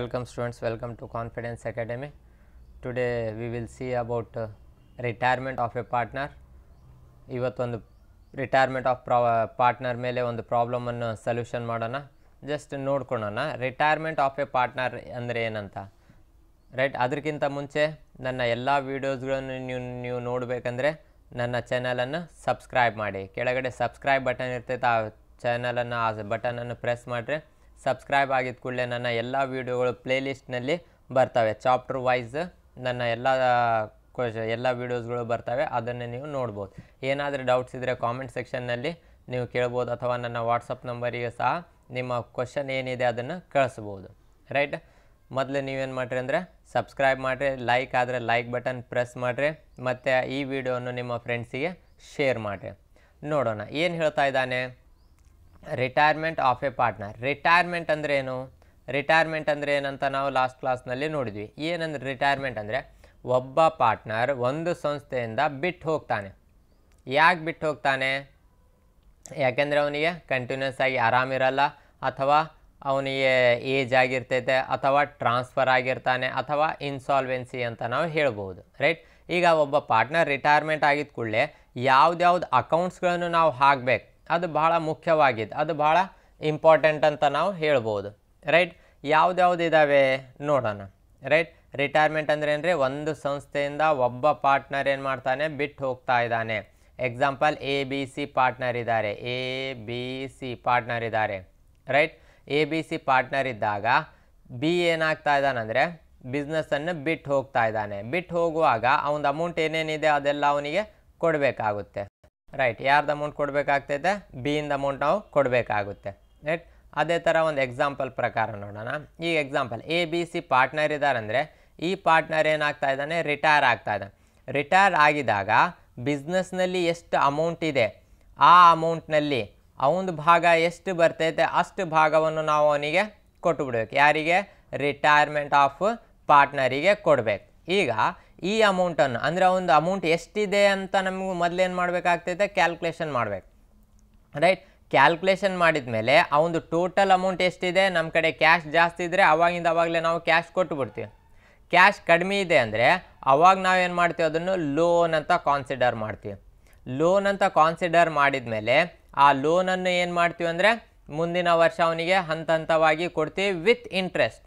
Welcome students welcome to confidence academy Today we will see about uh, retirement of a partner. ಇವತ್ತೊಂದು retirement of ಪ್ರಾ partner ಮೇಲೆ ಒಂದು ಪ್ರಾಬ್ಲಮನ್ನು solution ಮಾಡೋಣ just ನೋಡ್ಕೊಳೋಣ ರಿಟೈರ್ಮೆಂಟ್ ಆಫ್ ಎ ಪಾರ್ಟ್ನರ್ ಅಂದರೆ ಏನಂತ ರೈಟ್ ಅದಕ್ಕಿಂತ ಮುಂಚೆ ನನ್ನ ಎಲ್ಲ ವೀಡಿಯೋಸ್ಗಳನ್ನು ನೀವು ನೀವು ನೋಡಬೇಕಂದ್ರೆ ನನ್ನ ಚಾನಲನ್ನು ಸಬ್ಸ್ಕ್ರೈಬ್ ಮಾಡಿ ಕೆಳಗಡೆ ಸಬ್ಸ್ಕ್ರೈಬ್ ಬಟನ್ ಇರ್ತೈತೆ ಆ ಚಾನಲನ್ನು ಆ ಬಟನನ್ನು ಪ್ರೆಸ್ ಮಾಡಿರಿ ಸಬ್ಸ್ಕ್ರೈಬ್ ಆಗಿದ ಕೂಡಲೇ ನನ್ನ ಎಲ್ಲ ವೀಡಿಯೋಗಳು ಪ್ಲೇಲಿಸ್ಟ್ನಲ್ಲಿ ಬರ್ತವೆ ಚಾಪ್ಟರ್ ವೈಸ್ ನನ್ನ ಎಲ್ಲ ಎಲ್ಲ ವೀಡಿಯೋಸ್ಗಳು ಬರ್ತವೆ ಅದನ್ನು ನೀವು ನೋಡ್ಬೋದು ಏನಾದರೂ ಡೌಟ್ಸ್ ಇದ್ದರೆ ಕಾಮೆಂಟ್ ಸೆಕ್ಷನ್ನಲ್ಲಿ ನೀವು ಕೇಳ್ಬೋದು ಅಥವಾ ನನ್ನ ವಾಟ್ಸಪ್ ನಂಬರಿಗೆ ಸಹ ನಿಮ್ಮ ಕ್ವಶನ್ ಏನಿದೆ ಅದನ್ನು ಕಳಿಸ್ಬೋದು ರೈಟ್ ಮೊದಲು ನೀವೇನು ಮಾಡಿರಿ ಅಂದರೆ ಸಬ್ಸ್ಕ್ರೈಬ್ ಮಾಡಿರಿ ಲೈಕ್ ಆದರೆ ಲೈಕ್ ಬಟನ್ ಪ್ರೆಸ್ ಮಾಡಿರಿ ಮತ್ತು ಈ ವಿಡಿಯೋವನ್ನು ನಿಮ್ಮ ಫ್ರೆಂಡ್ಸಿಗೆ ಶೇರ್ ಮಾಡಿರಿ ನೋಡೋಣ ಏನು ಹೇಳ್ತಾ ಇದ್ದಾನೆ retirement of a partner retirement ಅಂದರೆ ಏನು ರಿಟೈರ್ಮೆಂಟ್ ಅಂದರೆ ಏನಂತ ನಾವು ಲಾಸ್ಟ್ ಕ್ಲಾಸ್ನಲ್ಲಿ ನೋಡಿದ್ವಿ ಏನಂದ್ರೆ ರಿಟೈರ್ಮೆಂಟ್ ಅಂದರೆ ಒಬ್ಬ ಪಾರ್ಟ್ನರ್ ಒಂದು ಸಂಸ್ಥೆಯಿಂದ ಬಿಟ್ಟು ಹೋಗ್ತಾನೆ ಯಾಕೆ ಬಿಟ್ಟು ಹೋಗ್ತಾನೆ ಯಾಕೆಂದರೆ ಅವನಿಗೆ ಕಂಟಿನ್ಯೂಸ್ ಆಗಿ ಆರಾಮಿರಲ್ಲ ಅಥವಾ ಅವನಿಗೆ ಏಜ್ ಆಗಿರ್ತೈತೆ ಅಥವಾ ಟ್ರಾನ್ಸ್ಫರ್ ಆಗಿರ್ತಾನೆ ಅಥವಾ ಇನ್ಸಾಲ್ವೆನ್ಸಿ ಅಂತ ನಾವು ಹೇಳ್ಬೋದು ರೈಟ್ ಈಗ ಒಬ್ಬ ಪಾರ್ಟ್ನರ್ ರಿಟೈರ್ಮೆಂಟ್ ಆಗಿದ ಕೂಡಲೇ ಯಾವ್ದು ಅಕೌಂಟ್ಸ್ಗಳನ್ನು ನಾವು ಹಾಕಬೇಕು ಅದು ಬಹಳ ಮುಖ್ಯವಾಗಿದೆ ಅದು ಬಹಳ ಇಂಪಾರ್ಟೆಂಟ್ ಅಂತ ನಾವು ಹೇಳ್ಬೋದು ರೈಟ್ ಯಾವ್ದ್ಯಾವ್ದು ಇದ್ದಾವೆ ನೋಡೋಣ ರೈಟ್ ರಿಟೈರ್ಮೆಂಟ್ ಅಂದರೆ ಅಂದರೆ ಒಂದು ಸಂಸ್ಥೆಯಿಂದ ಒಬ್ಬ ಪಾರ್ಟ್ನರ್ ಏನು ಮಾಡ್ತಾನೆ ಬಿಟ್ಟು ಹೋಗ್ತಾ ಇದ್ದಾನೆ example A B C partner ಇದ್ದಾರೆ ಎ ಬಿ ಸಿ ಪಾರ್ಟ್ನರ್ ಇದ್ದಾರೆ right A B C partner ಇದ್ದಾಗ ಬಿ ಏನಾಗ್ತಾ ಇದ್ದಾನಂದರೆ ಬಿಸ್ನೆಸ್ಸನ್ನು ಬಿಟ್ಟು ಹೋಗ್ತಾ ಇದ್ದಾನೆ ಬಿಟ್ಟು ಹೋಗುವಾಗ ಅವನ ಅಮೌಂಟ್ ಏನೇನಿದೆ ಅದೆಲ್ಲ ಅವನಿಗೆ ಕೊಡಬೇಕಾಗುತ್ತೆ ರೈಟ್ ಯಾರ್ದು ಅಮೌಂಟ್ ಕೊಡಬೇಕಾಗ್ತೈತೆ ಬಿಯಿಂದ ಅಮೌಂಟ್ ನಾವು ಕೊಡಬೇಕಾಗುತ್ತೆ ರೈಟ್ ಅದೇ ಥರ ಒಂದು ಎಕ್ಸಾಂಪಲ್ ಪ್ರಕಾರ ನೋಡೋಣ ಈ example A B C partner ಅಂದರೆ ಈ ಪಾರ್ಟ್ನರ್ ಏನಾಗ್ತಾ ಇದ್ದಾನೆ ರಿಟೈರ್ ಆಗ್ತಾ ಇದ್ದಾನೆ ರಿಟೈರ್ ಆಗಿದಾಗ ಬಿಸ್ನೆಸ್ನಲ್ಲಿ ಎಷ್ಟು ಅಮೌಂಟ್ ಇದೆ ಆ ಅಮೌಂಟ್ನಲ್ಲಿ ಅವನ ಭಾಗ ಎಷ್ಟು ಬರ್ತೈತೆ ಅಷ್ಟು ಭಾಗವನ್ನು ನಾವು ಅವನಿಗೆ ಕೊಟ್ಟು ಯಾರಿಗೆ ರಿಟೈರ್ಮೆಂಟ್ ಆಫ್ ಪಾರ್ಟ್ನರಿಗೆ ಕೊಡಬೇಕು ಈಗ ಈ ಅಮೌಂಟನ್ನು ಅಂದರೆ ಒಂದು ಅಮೌಂಟ್ ಎಷ್ಟಿದೆ ಅಂತ ನಮಗೆ ಏನು ಮಾಡಬೇಕಾಗ್ತೈತೆ ಕ್ಯಾಲ್ಕುಲೇಷನ್ ಮಾಡಬೇಕು ರೈಟ್ ಕ್ಯಾಲ್ಕುಲೇಷನ್ ಮಾಡಿದ ಮೇಲೆ ಒಂದು ಟೋಟಲ್ ಅಮೌಂಟ್ ಎಷ್ಟಿದೆ ನಮ್ಮ ಕಡೆ ಕ್ಯಾಶ್ ಜಾಸ್ತಿ ಇದ್ದರೆ ಅವಾಗಿಂದ ಅವಾಗಲೇ ನಾವು ಕ್ಯಾಶ್ ಕೊಟ್ಟು ಬಿಡ್ತೀವಿ ಕ್ಯಾಶ್ ಕಡಿಮೆ ಇದೆ ಅಂದರೆ ಅವಾಗ ನಾವೇನು ಮಾಡ್ತೀವಿ ಅದನ್ನು ಲೋನ್ ಅಂತ ಕಾನ್ಸಿಡರ್ ಮಾಡ್ತೀವಿ ಲೋನ್ ಅಂತ ಕಾನ್ಸಿಡರ್ ಮಾಡಿದ ಮೇಲೆ ಆ ಲೋನನ್ನು ಏನು ಮಾಡ್ತೀವಿ ಅಂದರೆ ಮುಂದಿನ ವರ್ಷ ಅವನಿಗೆ ಹಂತ ಹಂತವಾಗಿ ಕೊಡ್ತೀವಿ ವಿತ್ ಇಂಟ್ರೆಸ್ಟ್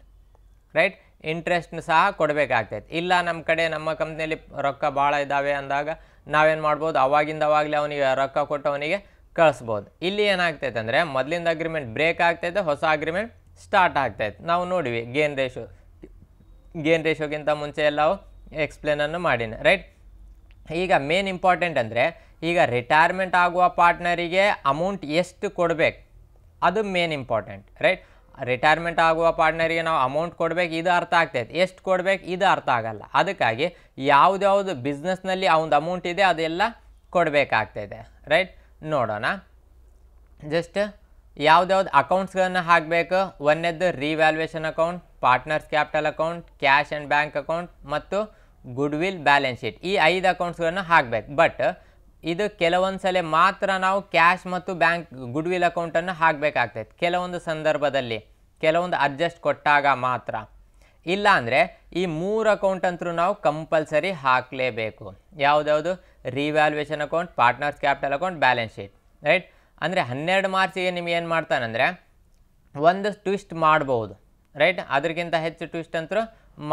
ರೈಟ್ ಇಂಟ್ರೆಸ್ಟ್ನ ಸಹ ಕೊಡಬೇಕಾಗ್ತೈತೆ ಇಲ್ಲ ನಮ್ಮ ಕಡೆ ನಮ್ಮ ಕಂಪ್ನಿಯಲ್ಲಿ ರೊಕ್ಕ ಭಾಳ ಇದ್ದಾವೆ ಅಂದಾಗ ನಾವೇನು ಮಾಡ್ಬೋದು ಅವಾಗಿಂದವಾಗಲೇ ಅವನಿಗೆ ರೊಕ್ಕ ಕೊಟ್ಟು ಅವನಿಗೆ ಕಳಿಸ್ಬೋದು ಇಲ್ಲಿ ಏನಾಗ್ತೈತೆ ಅಂದರೆ ಮೊದಲಿಂದ ಅಗ್ರಿಮೆಂಟ್ ಬ್ರೇಕ್ ಆಗ್ತೈತೆ ಹೊಸ ಅಗ್ರಿಮೆಂಟ್ ಸ್ಟಾರ್ಟ್ ಆಗ್ತೈತೆ ನಾವು ನೋಡಿವಿ ಗೇನ್ ರೇಷೋ ಗೇನ್ ರೇಷೋಗಿಂತ ಮುಂಚೆ ಎಲ್ಲ ಎಕ್ಸ್ಪ್ಲೇನನ್ನು ಮಾಡಿನ ರೈಟ್ ಈಗ ಮೇನ್ ಇಂಪಾರ್ಟೆಂಟ್ ಅಂದರೆ ಈಗ ರಿಟೈರ್ಮೆಂಟ್ ಆಗುವ ಪಾರ್ಟ್ನರಿಗೆ ಅಮೌಂಟ್ ಎಷ್ಟು ಕೊಡಬೇಕು ಅದು ಮೇನ್ ಇಂಪಾರ್ಟೆಂಟ್ ರೈಟ್ ರಿಟೈರ್ಮೆಂಟ್ ಆಗುವ ಪಾರ್ಟ್ನರಿಗೆ ನಾವು ಅಮೌಂಟ್ ಕೊಡಬೇಕು ಇದು ಅರ್ಥ ಆಗ್ತೈತೆ ಎಷ್ಟು ಕೊಡಬೇಕು ಇದು ಅರ್ಥ ಆಗಲ್ಲ ಅದಕ್ಕಾಗಿ ಯಾವುದ್ಯಾವುದು ಬಿಸ್ನೆಸ್ನಲ್ಲಿ ಅವನದು ಅಮೌಂಟ್ ಇದೆ ಅದೆಲ್ಲ ಕೊಡಬೇಕಾಗ್ತೈತೆ ರೈಟ್ ನೋಡೋಣ ಜಸ್ಟ್ ಯಾವುದ್ಯಾವ್ದು ಅಕೌಂಟ್ಸ್ಗಳನ್ನು ಹಾಕಬೇಕು ಒಂದೇದ್ದು revaluation account partners capital account cash and bank account ಮತ್ತು ಗುಡ್ ವಿಲ್ ಬ್ಯಾಲೆನ್ಸ್ ಶೀಟ್ ಈ ಐದು ಅಕೌಂಟ್ಸ್ಗಳನ್ನು ಹಾಕಬೇಕು ಬಟ್ ಇದು ಕೆಲವೊಂದು ಸಲ ಮಾತ್ರ ನಾವು ಕ್ಯಾಶ್ ಮತ್ತು ಬ್ಯಾಂಕ್ ಗುಡ್ ವಿಲ್ ಅಕೌಂಟನ್ನು ಹಾಕಬೇಕಾಗ್ತೈತೆ ಕೆಲವೊಂದು ಸಂದರ್ಭದಲ್ಲಿ ಕೆಲವೊಂದು ಅಡ್ಜಸ್ಟ್ ಕೊಟ್ಟಾಗ ಮಾತ್ರ ಇಲ್ಲಾಂದರೆ ಈ ಮೂರು ಅಕೌಂಟ್ ಅಂತರೂ ನಾವು ಕಂಪಲ್ಸರಿ ಹಾಕಲೇಬೇಕು ಯಾವುದ್ಯಾವುದು revaluation account partners capital account balance sheet right ಅಂದರೆ ಹನ್ನೆರಡು ಮಾರ್ಚಿಗೆ ನಿಮ್ಗೆ ಏನು ಮಾಡ್ತಾನಂದರೆ ಒಂದು ಟ್ವಿಸ್ಟ್ ಮಾಡ್ಬೋದು ರೈಟ್ ಅದಕ್ಕಿಂತ ಹೆಚ್ಚು ಟ್ವಿಸ್ಟ್ ಅಂತರೂ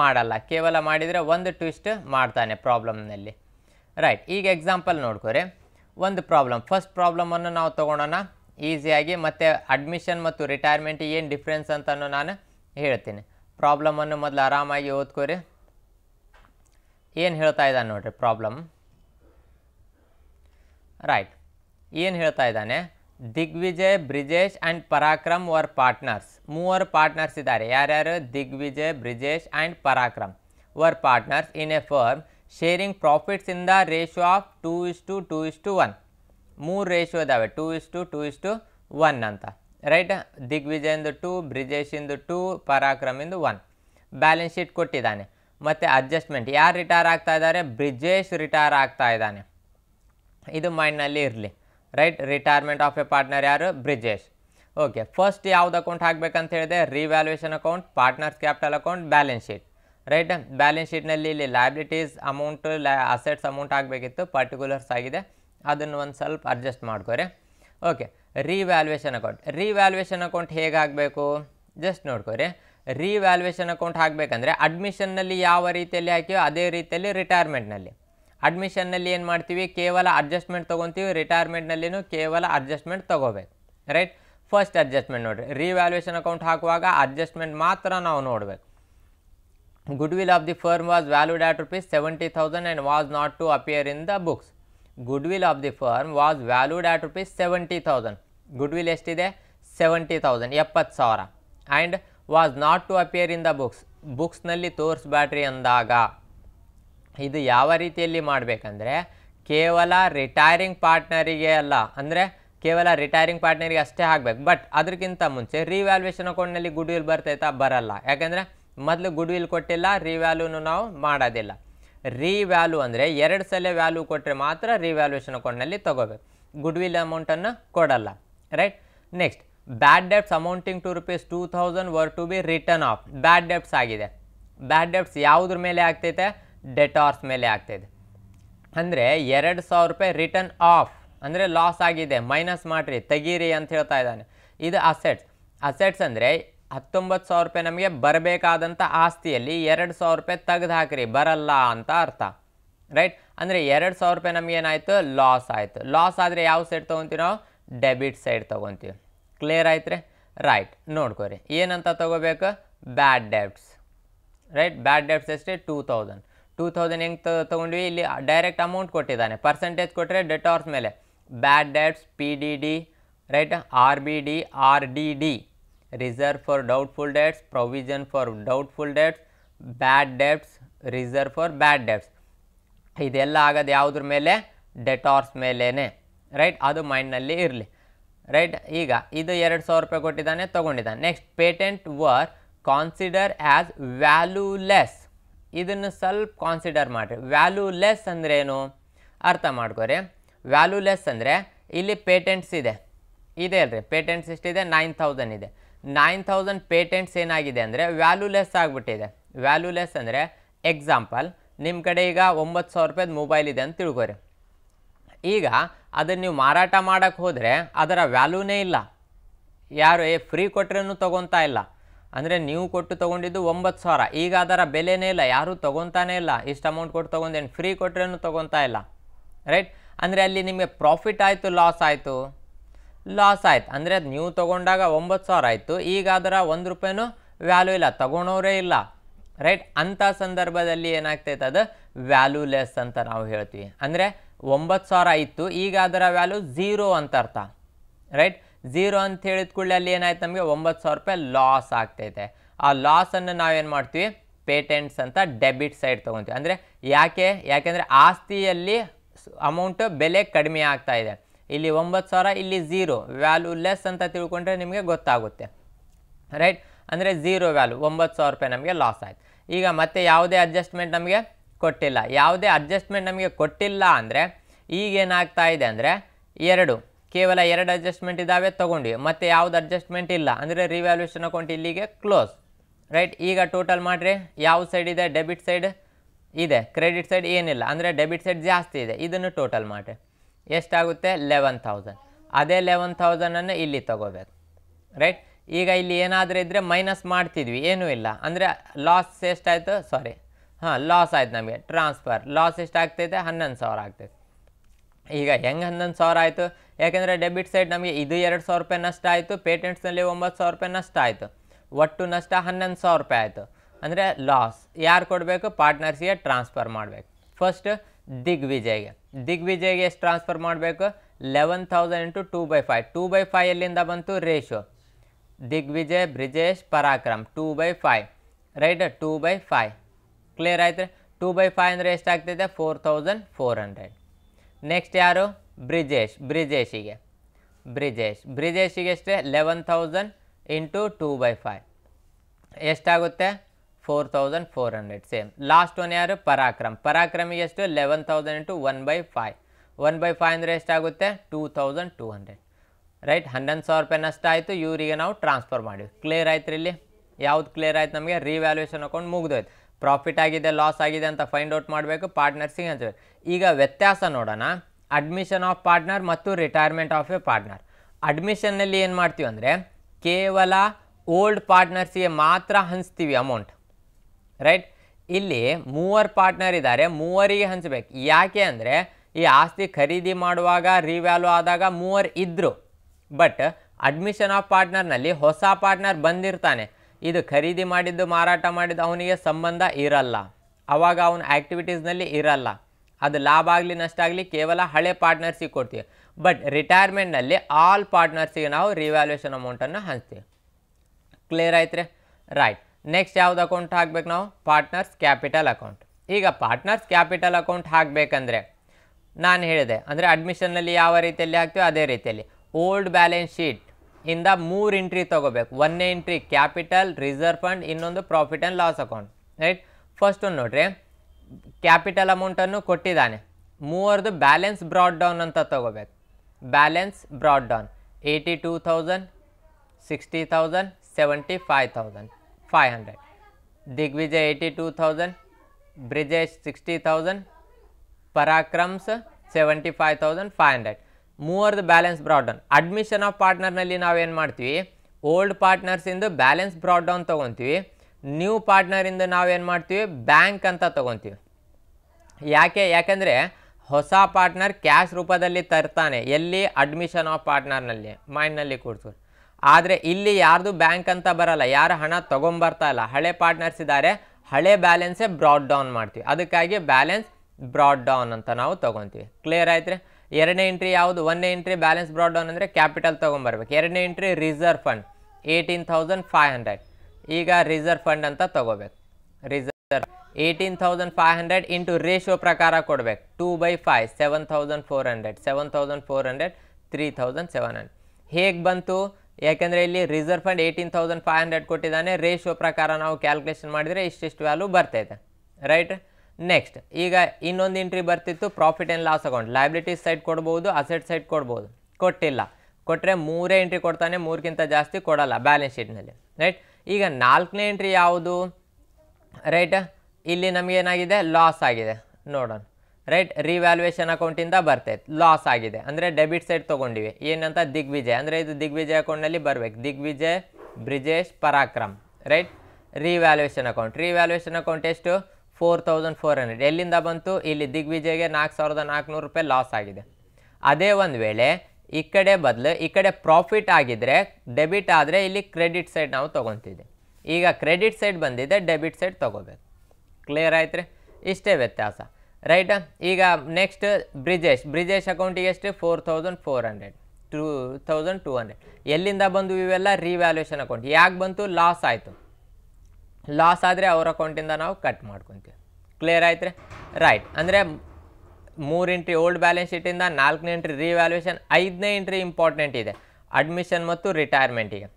ಮಾಡಲ್ಲ ಕೇವಲ ಮಾಡಿದರೆ ಒಂದು ಟ್ವಿಸ್ಟ್ ಮಾಡ್ತಾನೆ ಪ್ರಾಬ್ಲಮ್ನಲ್ಲಿ રાઈટ ઈગ એક્ઝામ્પલ નોડકોરે એક પ્રોબ્લેમ ફર્સ્ટ પ્રોબ્લેમ મના આવ તકોણા ઈઝીયાગી મથે એડમિશન મતુ રિટાયરમેન્ટ યેન ડિફરન્સ અંતનો નાન હેલ્તિને પ્રોબ્લેમ મન મદલા આરામ આગે યોદકોરે યેન હેલ્તા ઇદા નોડરે પ્રોબ્લેમ રાઈટ યેન હેલ્તા ઇદાને Digvijay Brijesh and Parakram were partners more partners ઇદારે યાર યાર દિગવિજે Brijesh and Parakram were partners in a firm sharing profits in the ratio of two is to two is one ಮೂರು ರೇಷಿಯೋ ಇದ್ದಾವೆ two is to two is to one ಅಂತ right ದಿಗ್ವಿಜಯಂದು two ಬ್ರಿಜೇಶಿಂದು two ಪರಾಕ್ರಮಿಂದು one balance sheet ಕೊಟ್ಟಿದ್ದಾನೆ ಮತ್ತು adjustment ಯಾರು retire ಆಗ್ತಾ ಇದ್ದಾರೆ ಬ್ರಿಜೇಶ್ ರಿಟೈರ್ ಆಗ್ತಾ ಇದ್ದಾನೆ ಇದು ಮೈಂಡ್ನಲ್ಲಿ ಇರಲಿ right retirement of a partner ಯಾರು ಬ್ರಿಜೇಶ್ ಓಕೆ ಫಸ್ಟ್ ಯಾವ್ದು ಅಕೌಂಟ್ ಹಾಕಬೇಕಂತ ಹೇಳಿದೆ revaluation account partners capital account balance sheet right balance ಶೀಟ್ನಲ್ಲಿ ಇಲ್ಲಿ ಲಯಬಿಲಿಟೀಸ್ ಅಮೌಂಟ್ ಅಸೆಟ್ಸ್ ಅಮೌಂಟ್ ಆಗಬೇಕಿತ್ತು ಪರ್ಟಿಕ್ಯುಲರ್ಸ್ ಆಗಿದೆ ಅದನ್ನು ಒಂದು ಸ್ವಲ್ಪ ಅಡ್ಜಸ್ಟ್ ಮಾಡ್ಕೋರೆ okay revaluation account revaluation account ಹೇಗಾಗಬೇಕು ಜಸ್ಟ್ ನೋಡ್ಕೋರಿ ರಿವ್ಯಾಲ್ಯೂಯೇಷನ್ ಅಕೌಂಟ್ ಹಾಕಬೇಕಂದ್ರೆ ಅಡ್ಮಿಷನ್ನಲ್ಲಿ ಯಾವ ರೀತಿಯಲ್ಲಿ ಹಾಕಿಯೋ ಅದೇ ರೀತಿಯಲ್ಲಿ ರಿಟೈರ್ಮೆಂಟ್ನಲ್ಲಿ ಅಡ್ಮಿಷನ್ನಲ್ಲಿ ಏನು ಮಾಡ್ತೀವಿ ಕೇವಲ ಅಡ್ಜಸ್ಟ್ಮೆಂಟ್ ತೊಗೊತೀವಿ ರಿಟೈರ್ಮೆಂಟ್ನಲ್ಲಿನೂ ಕೇವಲ ಅಡ್ಜಸ್ಟ್ಮೆಂಟ್ ತೊಗೋಬೇಕು ರೈಟ್ ಫಸ್ಟ್ ಅಡ್ಜಸ್ಟ್ಮೆಂಟ್ ನೋಡಿರಿ ರಿವ್ಯಾಲ್ಯೂಯೇಷನ್ ಅಕೌಂಟ್ ಹಾಕುವಾಗ ಅಡ್ಜಸ್ಟ್ಮೆಂಟ್ ಮಾತ್ರ ನಾವು ನೋಡಬೇಕು goodwill of the firm was valued at rupees 70000 and was not to appear in the books goodwill of the firm was valued at rupees 70000 goodwill ಎಷ್ಟಿದೆ 70000 70000 and was not to appear in the books books ನಲ್ಲಿ ತೋರಿಸಬೇಡ್ರಿ ಅಂದಾಗ ಇದು ಯಾವ ರೀತಿಯಲ್ಲಿ ಮಾಡಬೇಕಂದ್ರೆ ಕೇವಲ retiring ಪಾರ್ಟ್ನರಿಗೆ ಅಲ್ಲ ಅಂದರೆ ಕೇವಲ ರಿಟೈರಿಂಗ್ ಪಾರ್ಟ್ನರಿಗೆ ಅಷ್ಟೇ ಆಗಬೇಕು ಬಟ್ ಅದಕ್ಕಿಂತ ಮುಂಚೆ revaluation ಅಕೌಂಟ್ನಲ್ಲಿ ಗುಡ್ ವಿಲ್ ಬರ್ತೈತಾ ಬರಲ್ಲ ಯಾಕೆಂದರೆ ಮೊದಲು ಗುಡ್ ವಿಲ್ ಕೊಟ್ಟಿಲ್ಲ ರಿವ್ಯಾಲ್ಯೂನು ನಾವು ಮಾಡೋದಿಲ್ಲ ರಿವ್ಯಾಲ್ಯೂ ಅಂದರೆ ಎರಡು ಸಲ ವ್ಯಾಲ್ಯೂ ಕೊಟ್ಟರೆ ಮಾತ್ರ ರಿವ್ಯಾಲ್ಯೂಷನ್ ಅಕೌಂಟ್ನಲ್ಲಿ ತೊಗೋಬೇಕು ಗುಡ್ ವಿಲ್ ಅಮೌಂಟನ್ನು ಕೊಡಲ್ಲ right next bad debts amounting to rupees two thousand were to be written off bad debts ಆಗಿದೆ ಬ್ಯಾಡ್ ಡೆಬ್ಟ್ಸ್ ಯಾವುದ್ರ ಮೇಲೆ ಆಗ್ತೈತೆ ಡೆಟಾರ್ಸ್ ಮೇಲೆ ಆಗ್ತೈತೆ ಅಂದರೆ ಎರಡು ಸಾವಿರ ರೂಪಾಯಿ ರಿಟರ್ನ್ ಆಫ್ ಅಂದರೆ ಲಾಸ್ ಆಗಿದೆ ಮೈನಸ್ ಮಾಡಿರಿ ತೆಗೀರಿ ಅಂತ ಹೇಳ್ತಾ ಇದ್ದಾನೆ ಇದು ಅಸೆಟ್ಸ್ ಅಸೆಟ್ಸ್ ಅಂದರೆ ಹತ್ತೊಂಬತ್ತು ಸಾವಿರ ರೂಪಾಯಿ ನಮಗೆ ಬರಬೇಕಾದಂಥ ಆಸ್ತಿಯಲ್ಲಿ ಎರಡು ಸಾವಿರ ರೂಪಾಯಿ ತೆಗೆದು ಹಾಕಿರಿ ಬರಲ್ಲ ಅಂತ ಅರ್ಥ ರೈಟ್ ಅಂದರೆ ಎರಡು ಸಾವಿರ ರೂಪಾಯಿ ನಮಗೇನಾಯಿತು ಲಾಸ್ ಆಯಿತು ಲಾಸ್ ಆದರೆ ಯಾವ ಸೈಡ್ ತೊಗೊತೀವಿ ನಾವು ಡೆಬಿಟ್ ಸೈಡ್ ತೊಗೊತೀವಿ ಕ್ಲಿಯರ್ ಆಯ್ತು ರೀ ರೈಟ್ ನೋಡ್ಕೊರಿ ಏನಂತ ತೊಗೋಬೇಕು bad debts right bad debts ಅಷ್ಟೇ ಟೂ ತೌಸಂಡ್ ಟೂ ತೌಸಂಡ್ ಹೆಂಗೆ ತೊಗೊಂಡ್ವಿ ಇಲ್ಲಿ ಡೈರೆಕ್ಟ್ ಅಮೌಂಟ್ ಕೊಟ್ಟಿದ್ದಾನೆ ಪರ್ಸೆಂಟೇಜ್ ಕೊಟ್ಟರೆ ಡೆಟಾರ್ಸ್ ಮೇಲೆ bad debts P D D right R B D R D D reserve for doubtful debts, provision for doubtful debts, bad debts, reserve for bad debts. ಇದೆಲ್ಲ ಆಗೋದು ಯಾವುದ್ರ ಮೇಲೆ ಡೆಟಾರ್ಸ್ ಮೇಲೇನೆ ರೈಟ್ ಅದು ಮೈಂಡ್ನಲ್ಲಿ ಇರಲಿ ರೈಟ್ ಈಗ ಇದು ಎರಡು ಸಾವಿರ ರೂಪಾಯಿ ಕೊಟ್ಟಿದ್ದಾನೆ ತೊಗೊಂಡಿದ್ದಾನೆ next patent were consider as valueless ಇದನ್ನು ಸ್ವಲ್ಪ ಕಾನ್ಸಿಡರ್ ಮಾಡಿರಿ ವ್ಯಾಲ್ಯೂಲೆಸ್ ಅಂದರೆ ಏನು ಅರ್ಥ ಮಾಡ್ಕೊರಿ ವ್ಯಾಲ್ಯೂಲೆಸ್ ಅಂದರೆ ಇಲ್ಲಿ ಪೇಟೆಂಟ್ಸ್ ಇದೆ ಇದೆ ಅಲ್ರಿ ಪೇಟೆಂಟ್ಸ್ ಎಷ್ಟಿದೆ ನೈನ್ ಥೌಸಂಡ್ ಇದೆ ನೈನ್ ಥೌಸಂಡ್ ಪೇಟೆಂಟ್ಸ್ ಏನಾಗಿದೆ ಅಂದರೆ ವ್ಯಾಲ್ಯೂಲೆಸ್ ಆಗಿಬಿಟ್ಟಿದೆ ವ್ಯಾಲ್ಯೂಲೆಸ್ ಅಂದರೆ ಎಕ್ಸಾಂಪಲ್ ನಿಮ್ಮ ಕಡೆ ಈಗ ಒಂಬತ್ತು ಸಾವಿರ ರೂಪಾಯ್ದು ಮೊಬೈಲ್ ಇದೆ ಅಂತ ತಿಳ್ಕೊರಿ ಈಗ ಅದನ್ನು ನೀವು ಮಾರಾಟ ಮಾಡೋಕ್ಕೆ ಹೋದರೆ ಅದರ ವ್ಯಾಲ್ಯೂನೇ ಇಲ್ಲ ಯಾರು ಏ ಫ್ರೀ ಕೊಟ್ರೂ ತೊಗೊತಾ ಇಲ್ಲ ಅಂದರೆ ನೀವು ಕೊಟ್ಟು ತೊಗೊಂಡಿದ್ದು ಒಂಬತ್ತು ಸಾವಿರ ಈಗ ಅದರ ಬೆಲೆನೇ ಇಲ್ಲ ಯಾರೂ ತೊಗೊತಾನೇ ಇಲ್ಲ ಇಷ್ಟು ಅಮೌಂಟ್ ಕೊಟ್ಟು ತೊಗೊಂಡೇನು ಫ್ರೀ ಕೊಟ್ರೇನು ತೊಗೊತಾ ಇಲ್ಲ ರೈಟ್ ಅಂದರೆ ಅಲ್ಲಿ ನಿಮಗೆ ಪ್ರಾಫಿಟ್ ಆಯಿತು ಲಾಸ್ ಆಯಿತು ಲಾಸ್ ಆಯ್ತು ಅಂದರೆ ಅದು ನೀವು ತೊಗೊಂಡಾಗ ಒಂಬತ್ತು ಸಾವಿರ ಆಯಿತು ಈಗ ಅದರ ಒಂದು ರೂಪಾಯಿನೂ ವ್ಯಾಲ್ಯೂ ಇಲ್ಲ ತೊಗೊಳೋರೇ ಇಲ್ಲ ರೈಟ್ ಅಂಥ ಸಂದರ್ಭದಲ್ಲಿ ಏನಾಗ್ತೈತೆ ಅದು ವ್ಯಾಲ್ಯೂಲೆಸ್ ಅಂತ ನಾವು ಹೇಳ್ತೀವಿ ಅಂದರೆ ಒಂಬತ್ತು ಸಾವಿರ ಇತ್ತು ಈಗ ಅದರ ವ್ಯಾಲ್ಯೂ ಝೀರೋ ಅಂತ ಅರ್ಥ ರೈಟ್ ಝೀರೋ ಅಂತ ಹೇಳಿದ ಕೂಡಲೇ ಅಲ್ಲಿ ಏನಾಯ್ತು ನಮಗೆ ಒಂಬತ್ತು ಸಾವಿರ ರೂಪಾಯಿ ಲಾಸ್ ಆಗ್ತೈತೆ ಆ ಲಾಸನ್ನು ನಾವೇನು ಮಾಡ್ತೀವಿ ಪೇಟೆಂಟ್ಸ್ ಅಂತ ಡೆಬಿಟ್ ಸೈಡ್ ತೊಗೊತೀವಿ ಅಂದರೆ ಯಾಕೆ ಯಾಕೆಂದರೆ ಆಸ್ತಿಯಲ್ಲಿ ಅಮೌಂಟ್ ಬೆಲೆ ಕಡಿಮೆ ಆಗ್ತಾ ಇದೆ ಇಲ್ಲಿ ಒಂಬತ್ತು ಸಾವಿರ ಇಲ್ಲಿ ಝೀರೋ ವ್ಯಾಲ್ಯೂ ಲೆಸ್ ಅಂತ ತಿಳ್ಕೊಂಡ್ರೆ ನಿಮಗೆ ಗೊತ್ತಾಗುತ್ತೆ ರೈಟ್ ಅಂದರೆ ಝೀರೋ ವ್ಯಾಲ್ಯೂ ಒಂಬತ್ತು ಸಾವಿರ ರೂಪಾಯಿ ನಮಗೆ ಲಾಸ್ ಆಯಿತು ಈಗ ಮತ್ತೆ ಯಾವುದೇ ಅಡ್ಜಸ್ಟ್ಮೆಂಟ್ ನಮಗೆ ಕೊಟ್ಟಿಲ್ಲ ಯಾವುದೇ ಅಡ್ಜಸ್ಟ್ಮೆಂಟ್ ನಮಗೆ ಕೊಟ್ಟಿಲ್ಲ ಅಂದರೆ ಏನಾಗ್ತಾ ಇದೆ ಅಂದರೆ ಎರಡು ಕೇವಲ ಎರಡು ಅಡ್ಜಸ್ಟ್ಮೆಂಟ್ ಇದ್ದಾವೆ ತೊಗೊಂಡ್ವಿ ಮತ್ತೆ ಯಾವುದು ಅಡ್ಜಸ್ಟ್ಮೆಂಟ್ ಇಲ್ಲ ಅಂದರೆ ರಿವ್ಯಾಲ್ಯೂಷನ್ ಅಕೌಂಟ್ ಇಲ್ಲಿಗೆ ಕ್ಲೋಸ್ ರೈಟ್ ಈಗ ಟೋಟಲ್ ಮಾಡಿರಿ ಯಾವ ಸೈಡ್ ಇದೆ ಡೆಬಿಟ್ ಸೈಡ್ ಇದೆ ಕ್ರೆಡಿಟ್ ಸೈಡ್ ಏನಿಲ್ಲ ಅಂದರೆ ಡೆಬಿಟ್ ಸೈಡ್ ಜಾಸ್ತಿ ಇದೆ ಇದನ್ನು ಟೋಟಲ್ ಮಾಡಿರಿ ಎಷ್ಟಾಗುತ್ತೆ ಲೆವೆನ್ ಥೌಸಂಡ್ ಅದೇ ಲೆವೆನ್ ತೌಸಂಡನ್ನು ಇಲ್ಲಿ ತೊಗೋಬೇಕು ರೈಟ್ ಈಗ ಇಲ್ಲಿ ಏನಾದರೂ ಇದ್ದರೆ ಮೈನಸ್ ಮಾಡ್ತಿದ್ವಿ ಏನೂ ಇಲ್ಲ ಅಂದರೆ ಲಾಸ್ ಎಷ್ಟಾಯಿತು ಸಾರಿ ಹಾಂ ಲಾಸ್ ಆಯ್ತು ನಮಗೆ ಟ್ರಾನ್ಸ್ಫರ್ ಲಾಸ್ ಎಷ್ಟಾಗ್ತೈತೆ ಹನ್ನೊಂದು ಸಾವಿರ ಆಗ್ತೈತೆ ಈಗ ಹೆಂಗೆ ಹನ್ನೊಂದು ಸಾವಿರ ಆಯಿತು ಯಾಕೆಂದರೆ ಡೆಬಿಟ್ ಸೈಡ್ ನಮಗೆ ಇದು ಎರಡು ಸಾವಿರ ರೂಪಾಯಿ ನಷ್ಟ ಆಯಿತು ಪೇಟೆಂಟ್ಸ್ನಲ್ಲಿ ಒಂಬತ್ತು ಸಾವಿರ ರೂಪಾಯಿ ನಷ್ಟ ಆಯಿತು ಒಟ್ಟು ನಷ್ಟ ಹನ್ನೊಂದು ಸಾವಿರ ರೂಪಾಯಿ ಆಯಿತು ಅಂದರೆ ಲಾಸ್ ಯಾರು ಕೊಡಬೇಕು ಪಾರ್ಟ್ನರ್ಸಿಗೆ ಟ್ರಾನ್ಸ್ಫರ್ ಮಾಡಬೇಕು ಫಸ್ಟ್ ದಿಗ್ವಿಜಯ್ಗೆ दिगविजय ಗೆಸ್ ಟ್ರಾನ್ಸ್‌ಫರ್ ಮಾಡಬೇಕು 11000 * 2/5 2/5 ಎಲ್ಲಿಂದ ಬಂತು ರೇಶಿಯೋ ದಿಗ್ವಿಜಯ್ 브್ರಿजेश पराक्रम 2/5 ರೈಟ್ ಅ 2/5 ಕ್ಲಿಯರ್ ರೈಟ್ 2/5 ಅಂದ್ರೆ ಎಷ್ಟಾಗ್ತೈತೆ 4400 ನೆಕ್ಸ್ಟ್ ಯಾರು 브್ರಿजेश 브್ರಿजेश ಗೆ 브್ರಿजेश 브್ರಿजेश ಗೆ ಎಷ್ಟೆ 11000 * 2/5 ಎಷ್ಟಾಗ್ತೆ four thousand four hundred same last one ಯಾರು ಪರಾಕ್ರಮ್ ಪರಾಕ್ರಮಿಗೆ ಎಷ್ಟು eleven thousand into one by five one by five ಅಂದರೆ ಎಷ್ಟಾಗುತ್ತೆ two thousand two hundred right ಹನ್ನೊಂದು ಸಾವಿರ ರೂಪಾಯಿ ನಷ್ಟ ಆಯಿತು ಇವರಿಗೆ ನಾವು ಟ್ರಾನ್ಸ್ಫರ್ ಮಾಡಿವಿ ಕ್ಲಿಯರ್ ಆಯ್ತು ಇಲ್ಲಿ ಯಾವ್ದು ಕ್ಲಿಯರ್ ಆಯ್ತು ನಮಗೆ ರಿವ್ಯಾಲ್ಯೂಯೇಷನ್ ಅಕೌಂಟ್ ಮುಗ್ದೋಯ್ತು ಪ್ರಾಫಿಟ್ ಆಗಿದೆ ಲಾಸ್ ಆಗಿದೆ ಅಂತ ಫೈಂಡ್ ಔಟ್ ಮಾಡಬೇಕು ಪಾರ್ಟ್ನರ್ಸಿಗೆ ಅಂತ ಈಗ ವ್ಯತ್ಯಾಸ ನೋಡೋಣ ಅಡ್ಮಿಷನ್ ಆಫ್ ಪಾರ್ಟ್ನರ್ ಮತ್ತು ರಿಟೈರ್ಮೆಂಟ್ ಆಫ್ ಎ ಪಾರ್ಟ್ನರ್ ಅಡ್ಮಿಷನ್ನಲ್ಲಿ ಏನು ಮಾಡ್ತೀವಿ ಅಂದರೆ ಕೇವಲ ಓಲ್ಡ್ ಪಾರ್ಟ್ನರ್ಸಿಗೆ ಮಾತ್ರ ಹಂಚ್ತೀವಿ ಅಮೌಂಟ್ ರೈಟ್ ಇಲ್ಲಿ ಮೂವರು ಪಾರ್ಟ್ನರ್ ಇದ್ದಾರೆ ಮೂವರಿಗೆ ಹಂಚಬೇಕು ಯಾಕೆ ಅಂದರೆ ಈ ಆಸ್ತಿ ಖರೀದಿ ಮಾಡುವಾಗ ರಿವ್ಯಾಲ್ಯೂ ಆದಾಗ ಮೂವರು ಇದ್ದರು ಬಟ್ ಅಡ್ಮಿಷನ್ ಆಫ್ ಪಾರ್ಟ್ನರ್ನಲ್ಲಿ ಹೊಸ ಪಾರ್ಟ್ನರ್ ಬಂದಿರ್ತಾನೆ ಇದು ಖರೀದಿ ಮಾಡಿದ್ದು ಮಾರಾಟ ಮಾಡಿದ್ದು ಅವನಿಗೆ ಸಂಬಂಧ ಇರಲ್ಲ ಆವಾಗ ಅವನ ಆ್ಯಕ್ಟಿವಿಟೀಸ್ನಲ್ಲಿ ಇರಲ್ಲ ಅದು ಲಾಭ ಆಗಲಿ ನಷ್ಟ ಆಗಲಿ ಕೇವಲ ಹಳೆ ಪಾರ್ಟ್ನರ್ಸಿಗೆ ಕೊಡ್ತೀವಿ ಬಟ್ ರಿಟೈರ್ಮೆಂಟ್ನಲ್ಲಿ ಆಲ್ ಪಾರ್ಟ್ನರ್ಸಿಗೆ ನಾವು ರಿವ್ಯಾಲ್ಯೂಷನ್ ಅಮೌಂಟನ್ನು ಹಂಚ್ತೀವಿ ಕ್ಲಿಯರ್ ಆಯ್ತು ರೀ ರೈಟ್ ನೆಕ್ಸ್ಟ್ ಯಾವ್ದು ಅಕೌಂಟ್ ಹಾಕ್ಬೇಕು ನಾವು ಪಾರ್ಟ್ನರ್ಸ್ ಕ್ಯಾಪಿಟಲ್ ಅಕೌಂಟ್ ಈಗ ಪಾರ್ಟ್ನರ್ಸ್ ಕ್ಯಾಪಿಟಲ್ ಅಕೌಂಟ್ ಹಾಕಬೇಕಂದ್ರೆ ನಾನು ಹೇಳಿದೆ ಅಂದರೆ ಅಡ್ಮಿಷನ್ನಲ್ಲಿ ಯಾವ ರೀತಿಯಲ್ಲಿ ಹಾಕ್ತೀವಿ ಅದೇ ರೀತಿಯಲ್ಲಿ ಓಲ್ಡ್ ಬ್ಯಾಲೆನ್ಸ್ ಶೀಟ್ ಇಂದ ಮೂರು ಎಂಟ್ರಿ ತೊಗೋಬೇಕು ಒಂದೇ ಎಂಟ್ರಿ ಕ್ಯಾಪಿಟಲ್ ರಿಸರ್ವ್ ಫಂಡ್ ಇನ್ನೊಂದು profit and loss account right first ಒಂದು ನೋಡ್ರಿ ಕ್ಯಾಪಿಟಲ್ ಅಮೌಂಟನ್ನು ಕೊಟ್ಟಿದ್ದಾನೆ ಮೂವರದು ಬ್ಯಾಲೆನ್ಸ್ ಬ್ರಾಡ್ ಡೌನ್ ಅಂತ ತೊಗೋಬೇಕು balance brought down eighty two thousand sixty thousand seventy five thousand 500. Parakram's 82,000, five 60,000, Parakrams 75,500. ಮೂವರ್ದು balance brought down admission of ಪಾರ್ಟ್ನರ್ನಲ್ಲಿ ನಾವೇನು ಮಾಡ್ತೀವಿ ಓಲ್ಡ್ ಪಾರ್ಟ್ನರ್ಸಿಂದು ಬ್ಯಾಲೆನ್ಸ್ ಬ್ರಾಡ್ ಡೌನ್ ತೊಗೊತೀವಿ ನ್ಯೂ ಪಾರ್ಟ್ನರಿಂದ ನಾವೇನು ಮಾಡ್ತೀವಿ ಬ್ಯಾಂಕ್ ಅಂತ ತೊಗೊತೀವಿ ಯಾಕೆ ಯಾಕೆಂದರೆ ಹೊಸ ಪಾರ್ಟ್ನರ್ ಕ್ಯಾಶ್ ರೂಪದಲ್ಲಿ ತರ್ತಾನೆ ಎಲ್ಲಿ ಅಡ್ಮಿಷನ್ ಆಫ್ ಪಾರ್ಟ್ನರ್ನಲ್ಲಿ ಮೈಂಡ್ನಲ್ಲಿ ಕೂಡ್ಸೋದು ಆದರೆ ಇಲ್ಲಿ ಯಾರ್ದು ಬ್ಯಾಂಕ್ ಅಂತ ಬರಲ್ಲ ಯಾರು ಹಣ ತೊಗೊಂಬರ್ತಾ ಇಲ್ಲ ಹಳೆ ಪಾರ್ಟ್ನರ್ಸ್ ಇದ್ದಾರೆ ಹಳೆ ಬ್ಯಾಲೆನ್ಸೇ ಬ್ರಾಡ್ ಡೌನ್ ಮಾಡ್ತೀವಿ ಅದಕ್ಕಾಗಿ ಬ್ಯಾಲೆನ್ಸ್ ಬ್ರಾಡ್ ಡೌನ್ ಅಂತ ನಾವು ತೊಗೊತೀವಿ ಕ್ಲಿಯರ್ ಆಯ್ತು ಎರಡನೇ ಎಂಟ್ರಿ ಯಾವುದು ಒಂದನೇ ಎಂಟ್ರಿ ಬ್ಯಾಲೆನ್ಸ್ ಬ್ರಾಡ್ ಡೌನ್ ಅಂದರೆ ಕ್ಯಾಪಿಟಲ್ ತೊಗೊಂಬರ್ಬೇಕು ಎರಡನೇ entry reserve fund eighteen thousand five hundred ಈಗ ರಿಸರ್ವ್ ಫಂಡ್ ಅಂತ ತೊಗೋಬೇಕು reserve eighteen thousand five hundred into ratio ಪ್ರಕಾರ ಕೊಡಬೇಕು two by five seven thousand four hundred seven thousand four hundred three thousand seven hundred ಹೇಗೆ ಬಂತು ಯಾಕೆಂದರೆ ಇಲ್ಲಿ reserve fund eighteen thousand five hundred ಕೊಟ್ಟಿದ್ದಾನೆ ರೇಷೋ ಪ್ರಕಾರ ನಾವು ಕ್ಯಾಲ್ಕುಲೇಷನ್ ಮಾಡಿದರೆ ಇಷ್ಟಿಷ್ಟು ವ್ಯಾಲ್ಯೂ ಬರ್ತೈತೆ ರೈಟ್ ನೆಕ್ಸ್ಟ್ ಈಗ ಇನ್ನೊಂದು ಎಂಟ್ರಿ ಬರ್ತಿತ್ತು profit and loss account liabilities side ಕೊಡ್ಬೋದು ಅಸೆಟ್ ಸೈಡ್ ಕೊಡ್ಬೋದು ಕೊಟ್ಟಿಲ್ಲ ಕೊಟ್ಟರೆ ಮೂರೇ ಎಂಟ್ರಿ ಕೊಡ್ತಾನೆ ಮೂರಕ್ಕಿಂತ ಜಾಸ್ತಿ ಕೊಡಲ್ಲ ಬ್ಯಾಲೆನ್ಸ್ ಶೀಟ್ನಲ್ಲಿ ರೈಟ್ ಈಗ ನಾಲ್ಕನೇ ಎಂಟ್ರಿ ಯಾವುದು ರೈಟ್ ಇಲ್ಲಿ ನಮಗೇನಾಗಿದೆ ಲಾಸ್ ಆಗಿದೆ ನೋಡೋಣ ರೈಟ್ ರಿವ್ಯಾಲ್ಯೂಯೇಷನ್ ಅಕೌಂಟಿಂದ ಬರ್ತೈತೆ ಲಾಸ್ ಆಗಿದೆ ಅಂದರೆ ಡೆಬಿಟ್ ಸೈಡ್ ತೊಗೊಂಡಿವೆ ಏನಂತ ದಿಗ್ವಿಜಯ್ ಅಂದರೆ ಇದು ದಿಗ್ವಿಜಯ್ ಅಕೌಂಟ್ನಲ್ಲಿ ಬರಬೇಕು Digvijay Brijesh Parakram right revaluation account revaluation account ಎಷ್ಟು ಫೋರ್ ತೌಸಂಡ್ ಫೋರ್ ಹಂಡ್ರೆಡ್ ಎಲ್ಲಿಂದ ಬಂತು ಇಲ್ಲಿ ದಿಗ್ವಿಜಯ್ಗೆ ನಾಲ್ಕು ಸಾವಿರದ ನಾಲ್ಕುನೂರು ರೂಪಾಯಿ ಲಾಸ್ ಆಗಿದೆ ಅದೇ ಒಂದು ವೇಳೆ ಈ ಕಡೆ ಬದಲು ಈ ಕಡೆ ಪ್ರಾಫಿಟ್ ಆಗಿದ್ದರೆ ಡೆಬಿಟ್ ಆದರೆ ಇಲ್ಲಿ ಕ್ರೆಡಿಟ್ ಸೈಡ್ ನಾವು ತೊಗೊತಿದ್ದೆ ಈಗ ಕ್ರೆಡಿಟ್ ಸೈಡ್ ಬಂದಿದೆ ಡೆಬಿಟ್ ಸೈಡ್ ತೊಗೋಬೇಕು ಕ್ಲಿಯರ್ ಆಯ್ತು ರೀ ಇಷ್ಟೇ ವ್ಯತ್ಯಾಸ ರೈಟ್ ಈಗ ನೆಕ್ಸ್ಟ್ ಬ್ರಿಜೇಶ್ ಬ್ರಿಜೇಶ್ ಅಕೌಂಟಿಗೆ ಎಷ್ಟು four thousand four hundred two thousand two hundred ಎಲ್ಲಿಂದ ಬಂದು ಇವೆಲ್ಲ ರಿವ್ಯಾಲ್ಯೂಷನ್ ಅಕೌಂಟ್ ಯಾಕೆ ಬಂತು ಲಾಸ್ ಆಯಿತು ಲಾಸ್ ಆದರೆ ಅವ್ರ ಅಕೌಂಟಿಂದ ನಾವು ಕಟ್ ಮಾಡ್ಕೊತೀವಿ ಕ್ಲಿಯರ್ ಆಯ್ತು ರೀ ರೈಟ್ ಅಂದರೆ ಮೂರು ಎಂಟ್ರಿ ಓಲ್ಡ್ ಬ್ಯಾಲೆನ್ಸ್ ಶೀಟಿಂದ ನಾಲ್ಕನೇ ಎಂಟ್ರಿ ರಿವ್ಯಾಲ್ಯೂಷನ್ ಐದನೇ ಎಂಟ್ರಿ ಇಂಪಾರ್ಟೆಂಟ್ ಇದೆ ಅಡ್ಮಿಷನ್ ಮತ್ತು ರಿಟೈರ್ಮೆಂಟಿಗೆ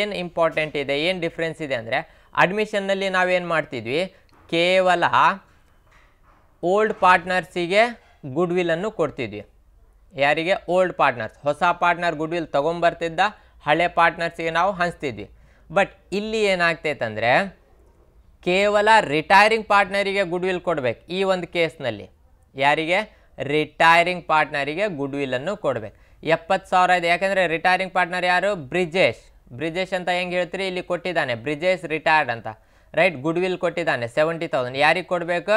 ಏನು ಇಂಪಾರ್ಟೆಂಟ್ ಇದೆ ಏನು ಡಿಫ್ರೆನ್ಸ್ ಇದೆ ಅಂದರೆ ಅಡ್ಮಿಷನ್ನಲ್ಲಿ ನಾವೇನು ಮಾಡ್ತಿದ್ವಿ ಕೇವಲ ಓಲ್ಡ್ ಪಾರ್ಟ್ನರ್ಸಿಗೆ ಗುಡ್ ವಿಲನ್ನು ಕೊಡ್ತಿದ್ವಿ ಯಾರಿಗೆ ಓಲ್ಡ್ ಪಾರ್ಟ್ನರ್ಸ್ ಹೊಸ ಪಾರ್ಟ್ನರ್ ಗುಡ್ ವಿಲ್ ತೊಗೊಂಬರ್ತಿದ್ದ ಹಳೆ ಪಾರ್ಟ್ನರ್ಸಿಗೆ ನಾವು ಹಂಚ್ತಿದ್ವಿ ಬಟ್ ಇಲ್ಲಿ ಏನಾಗ್ತೈತಂದರೆ ಕೇವಲ ರಿಟೈರಿಂಗ್ ಪಾರ್ಟ್ನರಿಗೆ ಗುಡ್ ವಿಲ್ ಕೊಡಬೇಕು ಈ ಒಂದು ಕೇಸ್ನಲ್ಲಿ ಯಾರಿಗೆ ರಿಟೈರಿಂಗ್ ಪಾರ್ಟ್ನರಿಗೆ ಗುಡ್ ವಿಲನ್ನು ಕೊಡಬೇಕು ಎಪ್ಪತ್ತು ಸಾವಿರ ಇದೆ ಯಾಕೆಂದರೆ ರಿಟೈರಿಂಗ್ ಪಾರ್ಟ್ನರ್ ಯಾರು ಬ್ರಿಜೇಶ್ ಬ್ರಿಜೇಶ್ ಅಂತ ಹೆಂಗೆ ಹೇಳ್ತೀರಿ ಇಲ್ಲಿ ಕೊಟ್ಟಿದ್ದಾನೆ ಬ್ರಿಜೇಶ್ ರಿಟೈರ್ಡ್ ಅಂತ ರೈಟ್ ಗುಡ್ ವಿಲ್ ಕೊಟ್ಟಿದ್ದಾನೆ ಸೆವೆಂಟಿ ತೌಸಂಡ್ ಯಾರಿಗೆ ಕೊಡಬೇಕು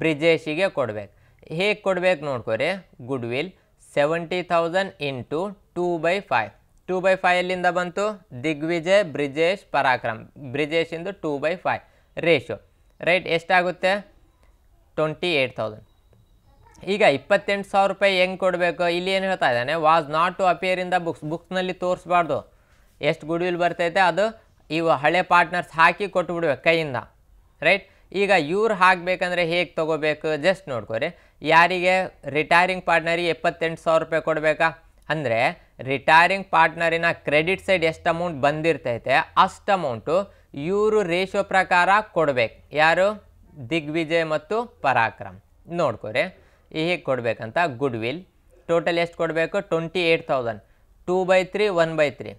ಬ್ರಿಜೇಶಿಗೆ ಕೊಡಬೇಕು ಹೇಗೆ ಕೊಡಬೇಕು ನೋಡ್ಕೊರಿ goodwill seventy thousand into two by five two by five ಎಲ್ಲಿಂದ ಬಂತು ದಿಗ್ವಿಜಯ್ ಬ್ರಿಜೇಶ್ ಪರಾಕ್ರಮ್ ಬ್ರಿಜೇಶಿಂದು two by five ratio right ಎಷ್ಟಾಗುತ್ತೆ ಟ್ವೆಂಟಿ ಏಯ್ಟ್ ತೌಸಂಡ್ ಈಗ ಇಪ್ಪತ್ತೆಂಟು ಸಾವಿರ ರೂಪಾಯಿ ಹೆಂಗೆ ಕೊಡಬೇಕು ಇಲ್ಲಿ ಏನು ಹೇಳ್ತಾ ಇದ್ದಾನೆ was not to appear in the books ಬುಕ್ಸ್ನಲ್ಲಿ ತೋರಿಸ್ಬಾರ್ದು ಎಷ್ಟು ಗುಡ್ವಿಲ್ ಬರ್ತೈತೆ ಅದು ಇವು ಹಳೆ ಪಾರ್ಟ್ನರ್ಸ್ ಹಾಕಿ ಕೊಟ್ಬಿಡ್ಬೇಕು ಕೈಯಿಂದ ರೈಟ್ ಈಗ ಇವ್ರು ಹಾಕಬೇಕಂದ್ರೆ ಹೇಗೆ ತೊಗೋಬೇಕು ಜಸ್ಟ್ ನೋಡ್ಕೊರಿ ಯಾರಿಗೆ ರಿಟೈರಿಂಗ್ ಪಾರ್ಟ್ನರಿಗೆ ಎಪ್ಪತ್ತೆಂಟು ಸಾವಿರ ರೂಪಾಯಿ ಕೊಡಬೇಕಾ ಅಂದರೆ ರಿಟೈರಿಂಗ್ ಪಾರ್ಟ್ನರಿನ ಕ್ರೆಡಿಟ್ ಸೈಡ್ ಎಷ್ಟು ಅಮೌಂಟ್ ಬಂದಿರ್ತೈತೆ ಅಷ್ಟು ಅಮೌಂಟು ಇವರು ರೇಷೋ ಪ್ರಕಾರ ಕೊಡಬೇಕು ಯಾರು ದಿಗ್ವಿಜಯ್ ಮತ್ತು ಪರಾಕ್ರಮ್ ನೋಡ್ಕೊರಿ ಹೇಗೆ ಕೊಡಬೇಕಂತ ಗುಡ್ ವಿಲ್ ಟೋಟಲ್ ಎಷ್ಟು ಕೊಡಬೇಕು twenty eight thousand two by three one by three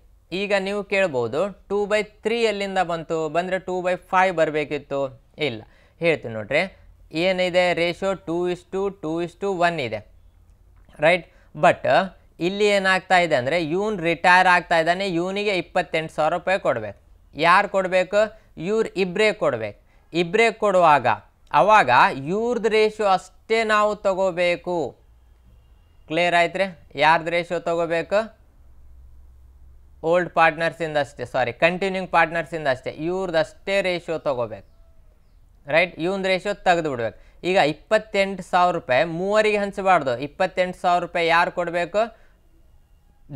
ಈಗ ನೀವು ಕೇಳ್ಬೋದು ಟೂ ಬೈ ತ್ರೀ ಎಲ್ಲಿಂದ ಬಂತು ಬಂದರೆ ಟೂ ಬೈ ಫೈವ್ ಬರಬೇಕಿತ್ತು ಇಲ್ಲ ಹೇಳ್ತೀನಿ ನೋಡ್ರಿ ಏನಿದೆ ratio two is to two is to one ಇದೆ ರೈಟ್ ಬಟ್ ಇಲ್ಲಿ ಏನಾಗ್ತಾ ಇದೆ ಅಂದರೆ ಇವನು ರಿಟೈರ್ ಆಗ್ತಾ ಇದ್ದಾನೆ ಇವನಿಗೆ ಇಪ್ಪತ್ತೆಂಟು ಸಾವಿರ ರೂಪಾಯಿ ಕೊಡಬೇಕು ಯಾರು ಕೊಡಬೇಕು ಇವ್ರ ಇಬ್ಬರೇ ಕೊಡಬೇಕು ಇಬ್ಬರೇ ಕೊಡುವಾಗ ಅವಾಗ ಇವ್ರದ್ದು ರೇಷೋ ಅಷ್ಟೇ ನಾವು ತಗೋಬೇಕು ಕ್ಲಿಯರ್ ಆಯ್ತು ರೀ ಯಾರ್ದು ರೇಷೋ ತೊಗೋಬೇಕು ಓಲ್ಡ್ ಪಾರ್ಟ್ನರ್ಸಿಂದ ಅಷ್ಟೇ ಸಾರಿ ಕಂಟಿನ್ಯೂಂಗ್ ಪಾರ್ಟ್ನರ್ಸಿಂದ ಅಷ್ಟೇ ಇವ್ರದ್ದು ಅಷ್ಟೇ ರೇಷೋ ತೊಗೋಬೇಕು ರೈಟ್ ಇವನ್ ರೇಷೋ ತೆಗೆದು ಬಿಡ್ಬೇಕು ಈಗ ಇಪ್ಪತ್ತೆಂಟು ಸಾವಿರ ರೂಪಾಯಿ ಮೂವರಿಗೆ ಹಂಚಬಾರ್ದು ಇಪ್ಪತ್ತೆಂಟು ಸಾವಿರ ರೂಪಾಯಿ ಯಾರು ಕೊಡಬೇಕು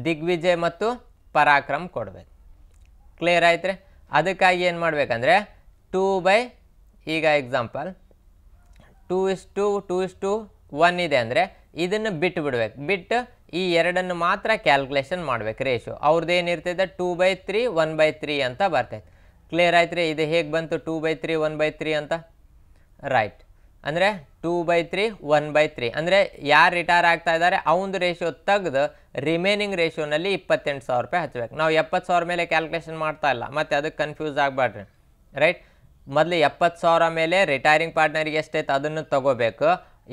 ದಿಗ್ವಿಜಯ್ ಮತ್ತು ಪರಾಕ್ರಮ್ ಕೊಡಬೇಕು ಕ್ಲಿಯರ್ ಆಯ್ತು ರೀ ಅದಕ್ಕಾಗಿ ಏನು ಮಾಡಬೇಕಂದ್ರೆ ಟೂ ಬೈ ಈಗ example two is to two is to one ಇದೆ ಅಂದರೆ ಇದನ್ನು ಬಿಟ್ಟು ಬಿಡ್ಬೇಕು ಬಿಟ್ಟು ಈ ಎರಡನ್ನು ಮಾತ್ರ ಕ್ಯಾಲ್ಕುಲೇಷನ್ ಮಾಡ್ಬೇಕು ರೇಷು ಅವ್ರದ್ದು ಏನಿರ್ತೈತೆ two by three one by three ಅಂತ ಬರ್ತೈತೆ ಕ್ಲಿಯರ್ ಆಯ್ತು ರೀ ಇದು ಹೇಗೆ ಬಂತು two by three one by three ಅಂತ ರೈಟ್ ಅಂದರೆ two by three one by three ಅಂದರೆ ಯಾರು ರಿಟೈರ್ ಆಗ್ತಾ ಇದ್ದಾರೆ ಅವನ ರೇಷಿಯೋ ತೆಗೆದು ರಿಮೇನಿಂಗ್ ರೇಷಿಯೋನಲ್ಲಿ ಇಪ್ಪತ್ತೆಂಟು ಸಾವಿರ ರೂಪಾಯಿ ಹಚ್ಬೇಕು ನಾವು ಎಪ್ಪತ್ತು ಸಾವಿರ ಮೇಲೆ ಕ್ಯಾಲ್ಕುಲೇಷನ್ ಮಾಡ್ತಾ ಇಲ್ಲ ಮತ್ತು ಅದಕ್ಕೆ ಕನ್ಫ್ಯೂಸ್ ಆಗಬಾರ್ರಿ ರೈಟ್ ಮೊದಲು ಎಪ್ಪತ್ತು ಸಾವಿರ ಮೇಲೆ ರಿಟೈರಿಂಗ್ ಪಾರ್ಟ್ನರಿಗೆ ಎಷ್ಟೈತೆ ಅದನ್ನು ತಗೋಬೇಕು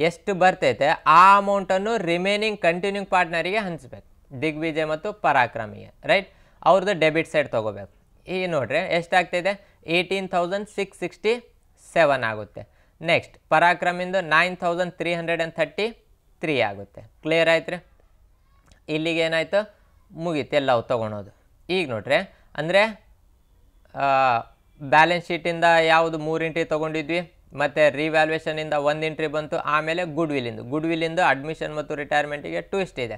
ಎಷ್ಟು ಬರ್ತೈತೆ ಆ ಅಮೌಂಟನ್ನು ರಿಮೇನಿಂಗ್ ಕಂಟಿನ್ಯೂಂಗ್ ಪಾರ್ಟ್ನರಿಗೆ ಹಂಚಬೇಕು ದಿಗ್ವಿಜಯ್ ಮತ್ತು ಪರಾಕ್ರಮಿಗೆ ರೈಟ್ ಅವ್ರದ್ದು ಡೆಬಿಟ್ ಸೈಡ್ ತೊಗೋಬೇಕು ಈ ನೋಡ್ರಿ ಎಷ್ಟಾಗ್ತಿದೆ eighteen thousand six sixty seven ಆಗುತ್ತೆ ನೆಕ್ಸ್ಟ್ ಪರಾಕ್ರಮಿಂದು nine thousand three hundred and thirty three ಆಗುತ್ತೆ ಕ್ಲಿಯರ್ ಆಯ್ತು ರೀ ಇಲ್ಲಿಗೆ ಏನಾಯಿತು ಮುಗೀತು ಎಲ್ಲವು ತೊಗೊಳೋದು ಈಗ ನೋಡ್ರಿ ಅಂದರೆ ಬ್ಯಾಲೆನ್ಸ್ ಶೀಟಿಂದ ಯಾವುದು ಮೂರು ಇಂಟ್ರಿ ತೊಗೊಂಡಿದ್ವಿ ಮತ್ತು ರಿವ್ಯಾಲ್ಯೂಯೇಷನಿಂದ ಒಂದು ಇಂಟ್ರಿ ಬಂತು ಆಮೇಲೆ ಗುಡ್ ವಿಲ್ಲಿಂದು ಗುಡ್ ವಿಲ್ಲಿಂದು ಅಡ್ಮಿಷನ್ ಮತ್ತು ರಿಟೈರ್ಮೆಂಟಿಗೆ ಟ್ವಿಸ್ಟ್ ಇದೆ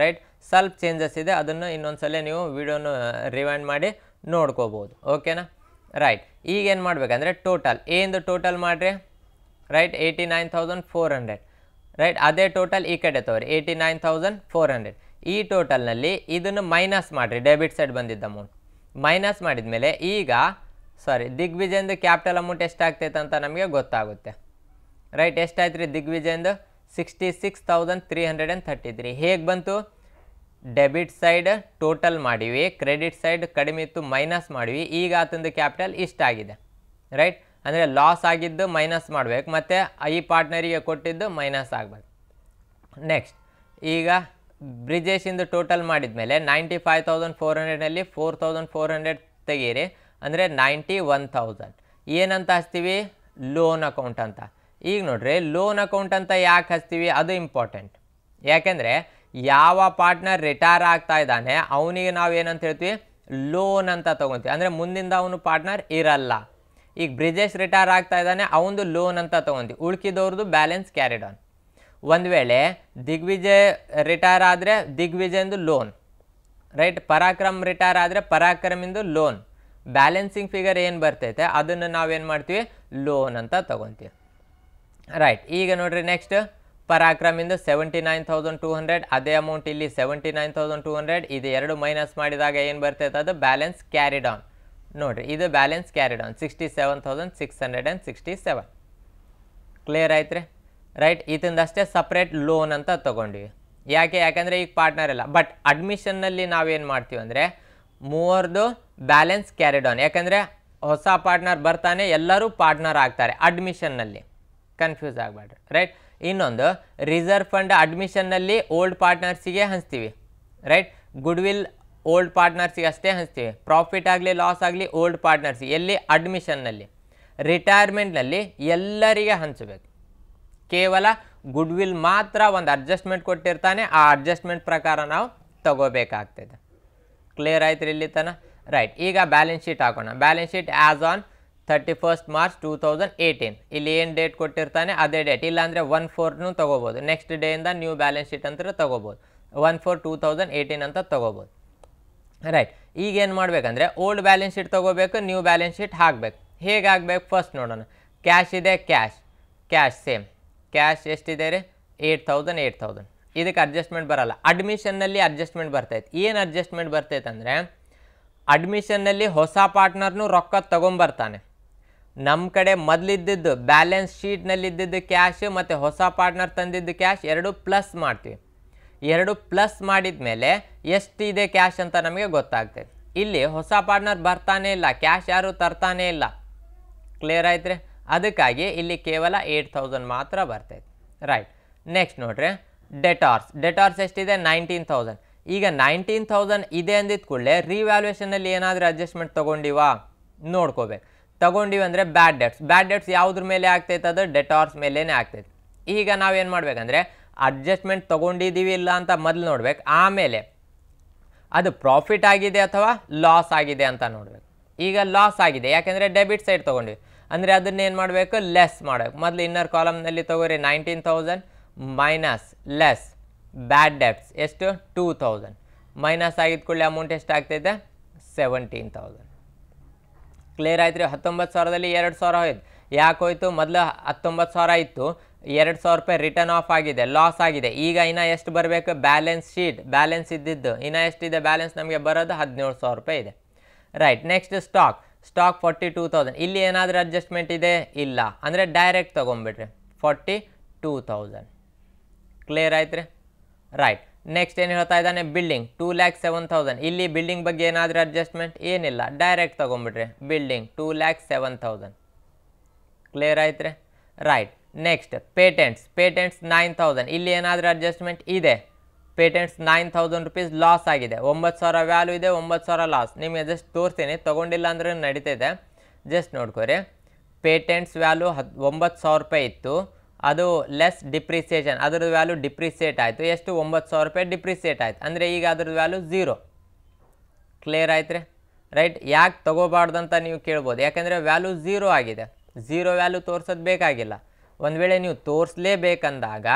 ರೈಟ್ ಸ್ವಲ್ಪ ಚೇಂಜಸ್ ಇದೆ ಅದನ್ನು ಇನ್ನೊಂದು ಸಲ ನೀವು ವಿಡಿಯೋನು ರಿವೈಂಡ್ ಮಾಡಿ ನೋಡ್ಕೋಬೋದು ಓಕೆನಾ ರೈಟ್ ಈಗ ಏನು ಮಾಡಬೇಕಂದ್ರೆ ಟೋಟಲ್ ಏನು ಟೋಟಲ್ ಮಾಡಿರಿ right eighty nine thousand four hundred right ಅದೇ ಟೋಟಲ್ ಈ ಕಡೆ ತಗೋರಿ eighty nine thousand four hundred ಈ ಟೋಟಲ್ನಲ್ಲಿ ಇದನ್ನು ಮೈನಸ್ ಮಾಡಿರಿ ಡೆಬಿಟ್ ಸೈಡ್ ಬಂದಿದ್ದ ಅಮೌಂಟ್ ಮೈನಸ್ ಮಾಡಿದ ಮೇಲೆ ಈಗ ಸಾರಿ ದಿಗ್ವಿಜಯಂದು ಕ್ಯಾಪಿಟಲ್ ಅಮೌಂಟ್ ಎಷ್ಟಾಗ್ತೈತೆ ಅಂತ ನಮಗೆ ಗೊತ್ತಾಗುತ್ತೆ ರೈಟ್ ಎಷ್ಟಾಯ್ತು ರೀ ದಿಗ್ವಿಜಯಂದು sixty six thousand three hundred and thirty three ಹೇಗೆ ಬಂತು ಡೆಬಿಟ್ ಸೈಡ್ ಟೋಟಲ್ ಮಾಡಿವಿ ಕ್ರೆಡಿಟ್ ಸೈಡ್ ಕಡಿಮೆ ಇತ್ತು ಮೈನಸ್ ಮಾಡಿವಿ ಈಗ ಆತಂದು ಕ್ಯಾಪಿಟಲ್ ಇಷ್ಟಾಗಿದೆ ರೈಟ್ ಅಂದರೆ ಲಾಸ್ ಆಗಿದ್ದು ಮೈನಸ್ ಮಾಡಬೇಕು ಮತ್ತು ಐ ಪಾರ್ಟ್ನರಿಗೆ ಕೊಟ್ಟಿದ್ದು ಮೈನಸ್ ಆಗಬೇಕು ನೆಕ್ಸ್ಟ್ ಈಗ ಬ್ರಿಜೇಶಿಂದು ಟೋಟಲ್ ಮಾಡಿದ ಮೇಲೆ ನೈಂಟಿ ಫೈವ್ ತೌಸಂಡ್ ಫೋರ್ ಹಂಡ್ರೆಡಲ್ಲಿ ಫೋರ್ ತೌಸಂಡ್ ಫೋರ್ ಹಂಡ್ರೆಡ್ ತೆಗೀರಿ ಅಂದರೆ ನೈಂಟಿ ಒನ್ ತೌಸಂಡ್ ಏನಂತ ಹಚ್ತೀವಿ ಲೋನ್ ಅಕೌಂಟ್ ಅಂತ ಈಗ ನೋಡ್ರಿ ಲೋನ್ ಅಕೌಂಟ್ ಅಂತ ಯಾಕೆ ಹಚ್ತೀವಿ ಅದು ಇಂಪಾರ್ಟೆಂಟ್ ಯಾಕೆಂದರೆ ಯಾವ ಪಾರ್ಟ್ನರ್ ರಿಟೈರ್ ಆಗ್ತಾ ಇದ್ದಾನೆ ಅವನಿಗೆ ನಾವು ಏನಂತ ಹೇಳ್ತೀವಿ ಲೋನ್ ಅಂತ ತೊಗೊತೀವಿ ಅಂದರೆ ಮುಂದಿಂದ ಅವನು ಪಾರ್ಟ್ನರ್ ಇರಲ್ಲ ಈಗ ಬ್ರಿಜೇಶ್ ರಿಟೈರ್ ಆಗ್ತಾ ಇದ್ದಾನೆ ಅವನದು ಲೋನ್ ಅಂತ ತೊಗೊತೀವಿ ಉಳ್ಕಿದವ್ರದ್ದು ಬ್ಯಾಲೆನ್ಸ್ ಕ್ಯಾರಿಡ್ ಆನ್ ಒಂದು ವೇಳೆ ದಿಗ್ವಿಜಯ್ ರಿಟೈರ್ ಆದರೆ ದಿಗ್ವಿಜಯಂದು ಲೋನ್ ರೈಟ್ ಪರಾಕ್ರಮ್ ರಿಟೈರ್ ಆದರೆ ಪರಾಕ್ರಮಿಂದು ಲೋನ್ ಬ್ಯಾಲೆನ್ಸಿಂಗ್ ಫಿಗರ್ ಏನು ಬರ್ತೈತೆ ಅದನ್ನು ನಾವೇನು ಮಾಡ್ತೀವಿ ಲೋನ್ ಅಂತ ತೊಗೊತೀವಿ ರೈಟ್ ಈಗ ನೋಡಿರಿ ನೆಕ್ಸ್ಟ್ ಪರ್ ಇಂದು seventy nine thousand two hundred ಅದೇ ಅಮೌಂಟ್ ಇಲ್ಲಿ seventy nine thousand two hundred ಇದು ಎರಡು ಮೈನಸ್ ಮಾಡಿದಾಗ ಏನು ಬರ್ತೈತೆ ಅದು ಬ್ಯಾಲೆನ್ಸ್ ಕ್ಯಾರಿಡ್ ಆನ್ ನೋಡಿರಿ ಇದು balance carried on sixty seven thousand six hundred and sixty seven clear ಆಯ್ತು ರೈಟ್ ಇದಿಂದಷ್ಟೇ ಸಪ್ರೇಟ್ ಲೋನ್ ಅಂತ ತೊಗೊಂಡಿವಿ ಯಾಕೆ ಯಾಕೆಂದರೆ ಈಗ ಪಾರ್ಟ್ನರ್ ಇಲ್ಲ ಬಟ್ ಅಡ್ಮಿಷನ್ನಲ್ಲಿ ನಾವೇನು ಮಾಡ್ತೀವಿ ಅಂದರೆ ಮೂವರ್ದು ಬ್ಯಾಲೆನ್ಸ್ ಕ್ಯಾರಿಡ್ ಆನ್ ಯಾಕಂದರೆ ಹೊಸ ಪಾರ್ಟ್ನರ್ ಬರ್ತಾನೆ ಎಲ್ಲರೂ ಪಾರ್ಟ್ನರ್ ಆಗ್ತಾರೆ ಅಡ್ಮಿಷನ್ನಲ್ಲಿ ಕನ್ಫ್ಯೂಸ್ ಆಗಬೇಡ್ರಿ ರೈಟ್ ಇನ್ನೊಂದು ರಿಸರ್ವ್ ಫಂಡ್ ಅಡ್ಮಿಷನ್ನಲ್ಲಿ ಓಲ್ಡ್ ಪಾರ್ಟ್ನರ್ಸಿಗೆ ಹಂಚ್ತೀವಿ ರೈಟ್ ಗುಡ್ ವಿಲ್ ಓಲ್ಡ್ ಪಾರ್ಟ್ನರ್ಸಿಗೆ ಅಷ್ಟೇ ಹಂಚ್ತೀವಿ ಪ್ರಾಫಿಟ್ ಆಗಲಿ ಲಾಸ್ ಆಗಲಿ ಓಲ್ಡ್ ಪಾರ್ಟ್ನರ್ಸ್ ಎಲ್ಲಿ ಅಡ್ಮಿಷನ್ನಲ್ಲಿ ರಿಟೈರ್ಮೆಂಟ್ನಲ್ಲಿ ಎಲ್ಲರಿಗೆ ಹಂಚಬೇಕು ಕೇವಲ ಗುಡ್ ವಿಲ್ ಮಾತ್ರ ಒಂದು ಅಡ್ಜಸ್ಟ್ಮೆಂಟ್ ಕೊಟ್ಟಿರ್ತಾನೆ ಆ ಅಡ್ಜಸ್ಟ್ಮೆಂಟ್ ಪ್ರಕಾರ ನಾವು ತಗೋಬೇಕಾಗ್ತದೆ ಕ್ಲಿಯರ್ ಆಯ್ತು ಇಲ್ಲಿ ತನ ರೈಟ್ ಈಗ ಬ್ಯಾಲೆನ್ಸ್ ಶೀಟ್ ಹಾಕೋಣ balance sheet as on thirty first March two thousand eighteen ಇಲ್ಲಿ ಏನು ಡೇಟ್ ಕೊಟ್ಟಿರ್ತಾನೆ ಅದೇ ಡೇಟ್ ಇಲ್ಲಾಂದರೆ ಒನ್ ಫೋರ್ನು ತೊಗೋಬೋದು ನೆಕ್ಸ್ಟ್ ಡೇಯಿಂದ ನ್ಯೂ ಬ್ಯಾಲೆನ್ಸ್ ಶೀಟ್ ಅಂತ ತೊಗೋಬೋದು one four two thousand eighteen ಅಂತ ತೊಗೋಬೋದು ರೈಟ್ ಈಗೇನು ಮಾಡಬೇಕಂದ್ರೆ ಓಲ್ಡ್ ಬ್ಯಾಲೆನ್ಸ್ ಶೀಟ್ ತೊಗೋಬೇಕು ನ್ಯೂ ಬ್ಯಾಲೆನ್ಸ್ ಶೀಟ್ ಹಾಕಬೇಕು ಹೇಗೆ ಫಸ್ಟ್ ನೋಡೋಣ ಕ್ಯಾಶ್ ಇದೆ ಕ್ಯಾಶ್ ಕ್ಯಾಶ್ ಸೇಮ್ ಕ್ಯಾಶ್ ಎಷ್ಟಿದೆ ರೀ ಏಯ್ಟ್ ತೌಸಂಡ್ ಏಯ್ಟ್ ತೌಸಂಡ್ ಇದಕ್ಕೆ ಅಡ್ಜಸ್ಟ್ಮೆಂಟ್ ಬರಲ್ಲ ಅಡ್ಮಿಷನ್ನಲ್ಲಿ ಅಡ್ಜಸ್ಟ್ಮೆಂಟ್ ಬರ್ತೈತೆ ಏನು ಅಡ್ಜಸ್ಟ್ಮೆಂಟ್ ಬರ್ತೈತೆ ಅಂದರೆ ಅಡ್ಮಿಷನ್ನಲ್ಲಿ ಹೊಸ ಪಾರ್ಟ್ನರ್ನು ರೊಕ್ಕ ತೊಗೊಂಬರ್ತಾನೆ ನಮ್ಮ ಕಡೆ ಮೊದಲಿದ್ದು ಬ್ಯಾಲೆನ್ಸ್ ಶೀಟ್ನಲ್ಲಿದ್ದಿದ್ದು ಕ್ಯಾಶ್ ಮತ್ತು ಹೊಸ ಪಾರ್ಟ್ನರ್ ತಂದಿದ್ದು ಕ್ಯಾಶ್ ಎರಡು ಪ್ಲಸ್ ಮಾಡ್ತೀವಿ ಎರಡು ಪ್ಲಸ್ ಮಾಡಿದ ಮೇಲೆ ಎಷ್ಟಿದೆ ಕ್ಯಾಶ್ ಅಂತ ನಮಗೆ ಗೊತ್ತಾಗ್ತದೆ ಇಲ್ಲಿ ಹೊಸ ಪಾರ್ಟ್ನರ್ ಬರ್ತಾನೇ ಇಲ್ಲ ಕ್ಯಾಶ್ ಯಾರು ತರ್ತಾನೇ ಇಲ್ಲ ಕ್ಲಿಯರ್ ಆಯ್ತು ಅದಕ್ಕಾಗಿ ಇಲ್ಲಿ ಕೇವಲ ಏಯ್ಟ್ ತೌಸಂಡ್ ಮಾತ್ರ ಬರ್ತೈತೆ ರೈಟ್ ನೆಕ್ಸ್ಟ್ ನೋಡ್ರಿ ಡೆಟಾರ್ಸ್ ಡೆಟಾರ್ಸ್ ಎಷ್ಟಿದೆ ನೈನ್ಟೀನ್ ತೌಸಂಡ್ ಈಗ ನೈನ್ಟೀನ್ ತೌಸಂಡ್ ಇದೆ ಅಂದಿದ ಕೂಡಲೇ ರಿವ್ಯಾಲ್ಯೂಯೇಷನಲ್ಲಿ ಏನಾದರೂ ಅಡ್ಜಸ್ಟ್ಮೆಂಟ್ ತೊಗೊಂಡಿವಾ ನೋಡ್ಕೋಬೇಕು ತಗೊಂಡಿವಿ ಅಂದರೆ ಬ್ಯಾಡ್ ಡೆಟ್ಸ್ ಬ್ಯಾಡ್ ಡೆಟ್ಸ್ ಯಾವುದ್ರ ಮೇಲೆ ಆಗ್ತೈತೆ ಅದು ಡೆಟಾರ್ಸ್ ಮೇಲೇ ಆಗ್ತೈತೆ ಈಗ ನಾವೇನು ಮಾಡಬೇಕಂದ್ರೆ ಅಡ್ಜಸ್ಟ್ಮೆಂಟ್ ತೊಗೊಂಡಿದ್ದೀವಿ ಇಲ್ಲ ಅಂತ ಮೊದಲು ನೋಡ್ಬೇಕು ಆಮೇಲೆ ಅದು ಪ್ರಾಫಿಟ್ ಆಗಿದೆ ಅಥವಾ ಲಾಸ್ ಆಗಿದೆ ಅಂತ ನೋಡಬೇಕು ಈಗ ಲಾಸ್ ಆಗಿದೆ ಯಾಕೆಂದರೆ ಡೆಬಿಟ್ ಸೈಡ್ ತೊಗೊಂಡ್ವಿ ಅಂದರೆ ಅದನ್ನೇನು ಮಾಡಬೇಕು ಲೆಸ್ ಮಾಡಬೇಕು ಮೊದಲು ಇನ್ನರ್ ಕಾಲಮ್ನಲ್ಲಿ ತೊಗೋರಿ nineteen thousand minus less bad debts ಎಷ್ಟು ಟೂ ತೌಸಂಡ್ ಮೈನಸ್ ಆಗಿದ್ಕೊಳ್ಳಿ ಅಮೌಂಟ್ ಆಗ್ತೈತೆ ಸೆವೆಂಟೀನ್ ತೌಸಂಡ್ ಕ್ಲಿಯರ್ ಆಯ್ತು ರೀ ಹತ್ತೊಂಬತ್ತು ಸಾವಿರದಲ್ಲಿ ಎರಡು ಸಾವಿರ ಹೋಯ್ತು ಯಾಕೆ ಹೋಯ್ತು ಮೊದಲು ಹತ್ತೊಂಬತ್ತು ಸಾವಿರ ಇತ್ತು ಎರಡು ಸಾವಿರ ರೂಪಾಯಿ ರಿಟರ್ನ್ ಆಫ್ ಆಗಿದೆ ಲಾಸ್ ಆಗಿದೆ ಈಗ ಇನ್ನು ಎಷ್ಟು ಬರಬೇಕು ಬ್ಯಾಲೆನ್ಸ್ ಶೀಟ್ ಬ್ಯಾಲೆನ್ಸ್ ಇದ್ದಿದ್ದು ಇನ್ನು ಎಷ್ಟಿದೆ ಬ್ಯಾಲೆನ್ಸ್ ನಮಗೆ ಬರೋದು ಹದಿನೇಳು ಸಾವಿರ ರೂಪಾಯಿ ಇದೆ right next stock stock forty two thousand ಇಲ್ಲಿ ಏನಾದರೂ ಅಡ್ಜಸ್ಟ್ಮೆಂಟ್ ಇದೆ ಇಲ್ಲ ಅಂದರೆ ಡೈರೆಕ್ಟ್ ತೊಗೊಂಬಿಡ್ರಿ ಫಾರ್ಟಿ ಟೂ ತೌಸಂಡ್ ಕ್ಲಿಯರ್ ಆಯ್ತು ರೀ ರೈಟ್ ನೆಕ್ಸ್ಟ್ ಏನು ಹೇಳ್ತಾ ಇದ್ದಾನೆ building two lakh seven thousand ಇಲ್ಲಿ ಬಿಲ್ಡಿಂಗ್ ಬಗ್ಗೆ ಏನಾದರೂ ಅಡ್ಜಸ್ಟ್ಮೆಂಟ್ ಏನಿಲ್ಲ ಡೈರೆಕ್ಟ್ ತೊಗೊಂಬಿಡ್ರಿ building two lakh seven thousand clear ಆಯ್ತು right next patents patents nine thousand ಇಲ್ಲಿ ಏನಾದರೂ ಅಡ್ಜಸ್ಟ್ಮೆಂಟ್ ಇದೆ patents nine thousand rupees loss ಆಗಿದೆ ಒಂಬತ್ತು ಸಾವಿರ ವ್ಯಾಲ್ಯೂ ಇದೆ ಒಂಬತ್ತು ಸಾವಿರ ಲಾಸ್ ನಿಮಗೆ ಜಸ್ಟ್ ತೋರಿಸ್ತೀನಿ ತೊಗೊಂಡಿಲ್ಲ ಅಂದ್ರೆ ನಡೀತಿದೆ ಜಸ್ಟ್ ನೋಡ್ಕೊರಿ ಪೇಟೆಂಟ್ಸ್ ವ್ಯಾಲ್ಯೂ ಹತ್ತು ಒಂಬತ್ತು ಸಾವಿರ ರೂಪಾಯಿ ಇತ್ತು ಅದು ಲೆಸ್ ಡಿಪ್ರಿಸಿಯೇಷನ್ ಅದ್ರದ್ದು ವ್ಯಾಲ್ಯೂ ಡಿಪ್ರಿಸಿಯೇಟ್ ಆಯಿತು ಎಷ್ಟು ಒಂಬತ್ತು ಸಾವಿರ ರೂಪಾಯಿ ಡಿಪ್ರಿಸಿಯೇಟ್ ಆಯಿತು ಅಂದರೆ ಈಗ ಅದ್ರದ್ದು ವ್ಯಾಲ್ಯೂ ಝೀರೋ ಕ್ಲಿಯರ್ ಆಯ್ತು ರೀ ರೈಟ್ ಯಾಕೆ ತೊಗೋಬಾರ್ದು ಅಂತ ನೀವು ಕೇಳ್ಬೋದು ಯಾಕೆಂದರೆ ವ್ಯಾಲ್ಯೂ ಝೀರೋ ಆಗಿದೆ ಝೀರೋ ವ್ಯಾಲ್ಯೂ ತೋರಿಸೋದು ಬೇಕಾಗಿಲ್ಲ ಒಂದು ವೇಳೆ ನೀವು ತೋರಿಸಲೇಬೇಕಂದಾಗ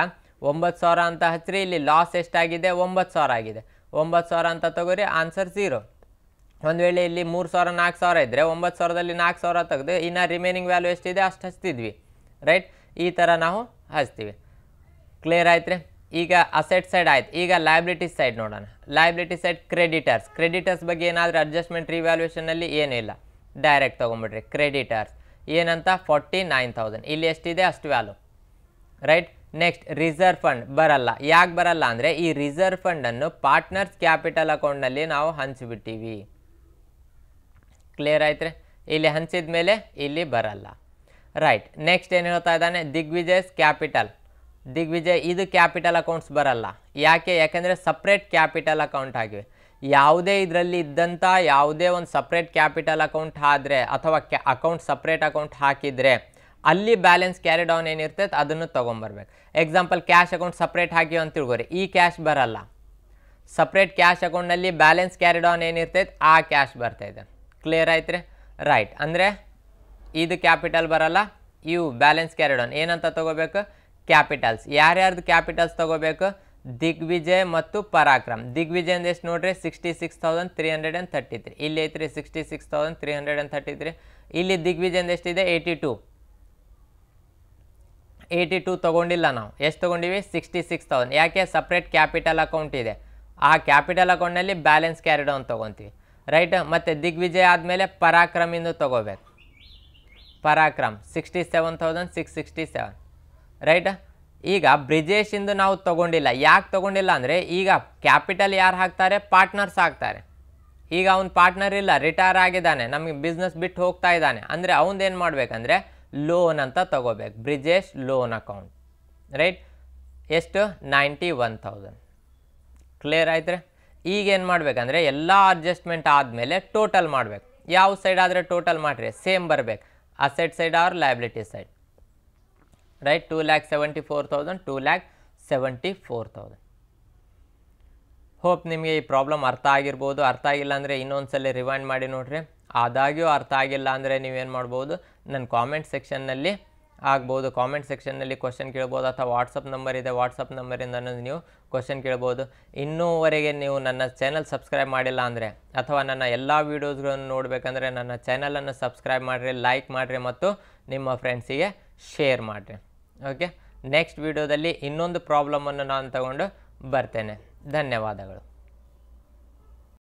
ಒಂಬತ್ತು ಸಾವಿರ ಅಂತ ಹಚ್ಚಿರಿ ಇಲ್ಲಿ ಲಾಸ್ ಎಷ್ಟಾಗಿದೆ ಒಂಬತ್ತು ಸಾವಿರ ಆಗಿದೆ ಒಂಬತ್ತು ಸಾವಿರ ಅಂತ ತಗೋರಿ ಆನ್ಸರ್ ಝೀರೋ ಒಂದು ವೇಳೆ ಇಲ್ಲಿ ಮೂರು ಸಾವಿರ ನಾಲ್ಕು ಸಾವಿರ ಇದ್ದರೆ ಒಂಬತ್ತು ಸಾವಿರದಲ್ಲಿ ನಾಲ್ಕು ಸಾವಿರ ತೆಗೆದು ಇನ್ನು ರಿಮೈನಿಂಗ್ ವ್ಯಾಲ್ಯೂ ಎಷ್ಟಿದೆ ಅಷ್ಟು ಹಚ್ತಿದ್ವಿ ರೈಟ್ ಈ ಥರ ನಾವು ಹಚ್ತೀವಿ ಕ್ಲಿಯರ್ ಆಯ್ತು ರೀ ಈಗ ಅಸೆಟ್ ಸೈಡ್ ಆಯ್ತು ಈಗ ಲಯಬಿಲಿಟಿ ಸೈಡ್ ನೋಡೋಣ ಲಯಬಿಲಿಟಿ ಸೈಡ್ ಕ್ರೆಡಿಟರ್ಸ್ ಕ್ರೆಡಿಟರ್ಸ್ ಬಗ್ಗೆ ಏನಾದರೂ ಅಡ್ಜಸ್ಟ್ಮೆಂಟ್ ರಿವ್ಯಾಲ್ಯೂಷನಲ್ಲಿ ಏನಿಲ್ಲ ಡೈರೆಕ್ಟ್ ತೊಗೊಂಬಿಡ್ರಿ ಕ್ರೆಡಿಟರ್ಸ್ ಏನಂತ ಫೋರ್ಟಿ ನೈನ್ ತೌಸಂಡ್ ಇಲ್ಲಿ ಎಷ್ಟಿದೆ ಅಷ್ಟು value right next reserve fund ಬರಲ್ಲ ಯಾಕೆ ಬರಲ್ಲ ಅಂದರೆ ಈ ರಿಸರ್ವ್ ಫಂಡನ್ನು ಪಾರ್ಟ್ನರ್ಸ್ ಕ್ಯಾಪಿಟಲ್ ಅಕೌಂಟ್ನಲ್ಲಿ ನಾವು ಹಂಚಿಬಿಟ್ಟಿವಿ ಕ್ಲಿಯರ್ ಆಯ್ತು ಇಲ್ಲಿ ಹಂಚಿದ ಮೇಲೆ ಇಲ್ಲಿ ಬರಲ್ಲ ರೈಟ್ ನೆಕ್ಸ್ಟ್ ಏನು ಹೇಳ್ತಾ ಇದ್ದಾನೆ ದಿಗ್ವಿಜಯ್ಸ್ ಕ್ಯಾಪಿಟಲ್ ದಿಗ್ವಿಜಯ್ ಇದು ಕ್ಯಾಪಿಟಲ್ ಅಕೌಂಟ್ಸ್ ಬರಲ್ಲ ಯಾಕೆ ಯಾಕೆಂದರೆ ಸಪ್ರೇಟ್ ಕ್ಯಾಪಿಟಲ್ ಅಕೌಂಟ್ ಆಗಿವೆ ಯಾವುದೇ ಇದರಲ್ಲಿ ಇದ್ದಂಥ ಯಾವುದೇ ಒಂದು ಸಪ್ರೇಟ್ ಕ್ಯಾಪಿಟಲ್ ಅಕೌಂಟ್ ಆದರೆ ಅಥವಾ ಕ್ಯಾ ಅಕೌಂಟ್ ಸಪ್ರೇಟ್ ಅಕೌಂಟ್ ಹಾಕಿದರೆ ಅಲ್ಲಿ ಬ್ಯಾಲೆನ್ಸ್ ಕ್ಯಾರಿ ಡೌನ್ ಏನಿರ್ತೈತೆ ಅದನ್ನು ತೊಗೊಂಬರ್ಬೇಕು ಎಕ್ಸಾಂಪಲ್ ಕ್ಯಾಶ್ ಅಕೌಂಟ್ ಸಪ್ರೇಟ್ ಹಾಕಿವಿ ಅಂತ ತಿಳ್ಕೊರಿ ಈ ಕ್ಯಾಶ್ ಬರಲ್ಲ ಸಪ್ರೇಟ್ ಕ್ಯಾಶ್ ಅಕೌಂಟ್ನಲ್ಲಿ ಬ್ಯಾಲೆನ್ಸ್ ಕ್ಯಾರಿ ಡೌನ್ ಏನಿರ್ತೈತೆ ಆ ಕ್ಯಾಶ್ ಬರ್ತಾಯಿದೆ ಕ್ಲಿಯರ್ ಆಯ್ತು ರೀ ರೈಟ್ ಅಂದರೆ ಇದು ಕ್ಯಾಪಿಟಲ್ ಬರಲ್ಲ ಇವು ಬ್ಯಾಲೆನ್ಸ್ ಕ್ಯಾರಿಡ್ ಆನ್ ಏನಂತ ತಗೋಬೇಕು ಕ್ಯಾಪಿಟಲ್ಸ್ ಯಾರ್ಯಾರ್ದು ಕ್ಯಾಪಿಟಲ್ಸ್ ತೊಗೋಬೇಕು ದಿಗ್ವಿಜಯ್ ಮತ್ತು ಪರಾಕ್ರಮ್ ದಿಗ್ವಿಜಯ್ ಅಂದ್ರೆ ಎಷ್ಟು ನೋಡ್ರಿ sixty six thousand three hundred and thirty three ಇಲ್ಲಿ ಐತ್ರಿ sixty six thousand three hundred and thirty three ಇಲ್ಲಿ ದಿಗ್ವಿಜಯ್ ಅಂದ್ರೆ ಎಷ್ಟಿದೆ ಏಯ್ಟಿ ಟು ಏಯ್ಟಿ ಟು ತೊಗೊಂಡಿಲ್ಲ ನಾವು ಎಷ್ಟು ತೊಗೊಂಡಿವಿ ಸಿಕ್ಸ್ಟಿ ಸಿಕ್ಸ್ ತೌಸಂಡ್ ಯಾಕೆ ಸಪ್ರೇಟ್ ಕ್ಯಾಪಿಟಲ್ ಅಕೌಂಟ್ ಇದೆ ಆ ಕ್ಯಾಪಿಟಲ್ ಅಕೌಂಟ್ನಲ್ಲಿ ಬ್ಯಾಲೆನ್ಸ್ ಕ್ಯಾರಿಡ್ ಆನ್ ತೊಗೊತೀವಿ ರೈಟ್ ಮತ್ತು ದಿಗ್ವಿಜಯ್ ಆದಮೇಲೆ ಪರಾಕ್ರಮಿಂದ ತೊಗೋಬೇಕು Parakram sixty seven thousand six sixty seven right ಈಗ ಬ್ರಿಜೇಶಿಂದು ನಾವು ತೊಗೊಂಡಿಲ್ಲ ಯಾಕೆ ತೊಗೊಂಡಿಲ್ಲ ಅಂದರೆ ಈಗ ಕ್ಯಾಪಿಟಲ್ ಯಾರು ಹಾಕ್ತಾರೆ ಪಾರ್ಟ್ನರ್ಸ್ ಹಾಕ್ತಾರೆ ಈಗ ಅವ್ನು ಪಾರ್ಟ್ನರ್ ಇಲ್ಲ ರಿಟೈರ್ ಆಗಿದ್ದಾನೆ ನಮಗೆ ಬಿಸ್ನೆಸ್ ಬಿಟ್ಟು ಹೋಗ್ತಾ ಇದ್ದಾನೆ ಅಂದರೆ ಅವ್ನು ಏನು ಮಾಡಬೇಕಂದ್ರೆ ಲೋನ್ ಅಂತ ತೊಗೋಬೇಕು ಬ್ರಿಜೇಶ್ ಲೋನ್ ಅಕೌಂಟ್ ರೈಟ್ ಎಷ್ಟು ನೈಂಟಿ ಒನ್ ತೌಸಂಡ್ ಕ್ಲಿಯರ್ ಆಯ್ತು ಈಗೇನು ಮಾಡಬೇಕಂದ್ರೆ ಎಲ್ಲ ಅಡ್ಜಸ್ಟ್ಮೆಂಟ್ ಆದಮೇಲೆ ಟೋಟಲ್ ಮಾಡಬೇಕು ಯಾವ ಸೈಡ್ ಆದರೆ ಟೋಟಲ್ ಮಾಡಿರಿ ಸೇಮ್ ಬರಬೇಕು asset side or liability side right 2 lakh 74000 2 lakh 74000 hope ನಿಮಗೆ ಈ ಪ್ರಾಬ್ಲಮ್ ಅರ್ಥ ಆಗಿರ್ಬೋದು ಅರ್ಥ ಆಗಿಲ್ಲ ಅಂದರೆ ಇನ್ನೊಂದ್ಸಲ ರಿವೈಂಡ್ ಮಾಡಿ ನೋಡ್ರಿ ಆದಾಗ್ಯೂ ಅರ್ಥ ಆಗಿಲ್ಲ ಅಂದರೆ ನೀವೇನು ಮಾಡ್ಬೋದು ನನ್ನ ಕಾಮೆಂಟ್ ಸೆಕ್ಷನ್ನಲ್ಲಿ ಆಗ್ಬೋದು ಕಾಮೆಂಟ್ ಸೆಕ್ಷನ್ನಲ್ಲಿ ಕ್ವಶನ್ ಕೇಳ್ಬೋದು ಅಥವಾ ವಾಟ್ಸಪ್ ನಂಬರ್ ಇದೆ ವಾಟ್ಸಪ್ ನಂಬರಿಂದ ನೀವು ಕ್ವಶನ್ ಕೇಳ್ಬೋದು ಇನ್ನೂವರೆಗೆ ನೀವು ನನ್ನ ಚಾನಲ್ ಸಬ್ಸ್ಕ್ರೈಬ್ ಮಾಡಿಲ್ಲ ಅಂದರೆ ಅಥವಾ ನನ್ನ ಎಲ್ಲ ವೀಡಿಯೋಸ್ಗಳನ್ನು ನೋಡಬೇಕಂದ್ರೆ ನನ್ನ ಚಾನಲನ್ನು ಸಬ್ಸ್ಕ್ರೈಬ್ ಮಾಡಿರಿ ಲೈಕ್ ಮಾಡಿರಿ ಮತ್ತು ನಿಮ್ಮ ಫ್ರೆಂಡ್ಸಿಗೆ ಶೇರ್ ಮಾಡಿರಿ ಓಕೆ ನೆಕ್ಸ್ಟ್ ವೀಡಿಯೋದಲ್ಲಿ ಇನ್ನೊಂದು ಪ್ರಾಬ್ಲಮನ್ನು ನಾನು ತಗೊಂಡು ಬರ್ತೇನೆ ಧನ್ಯವಾದಗಳು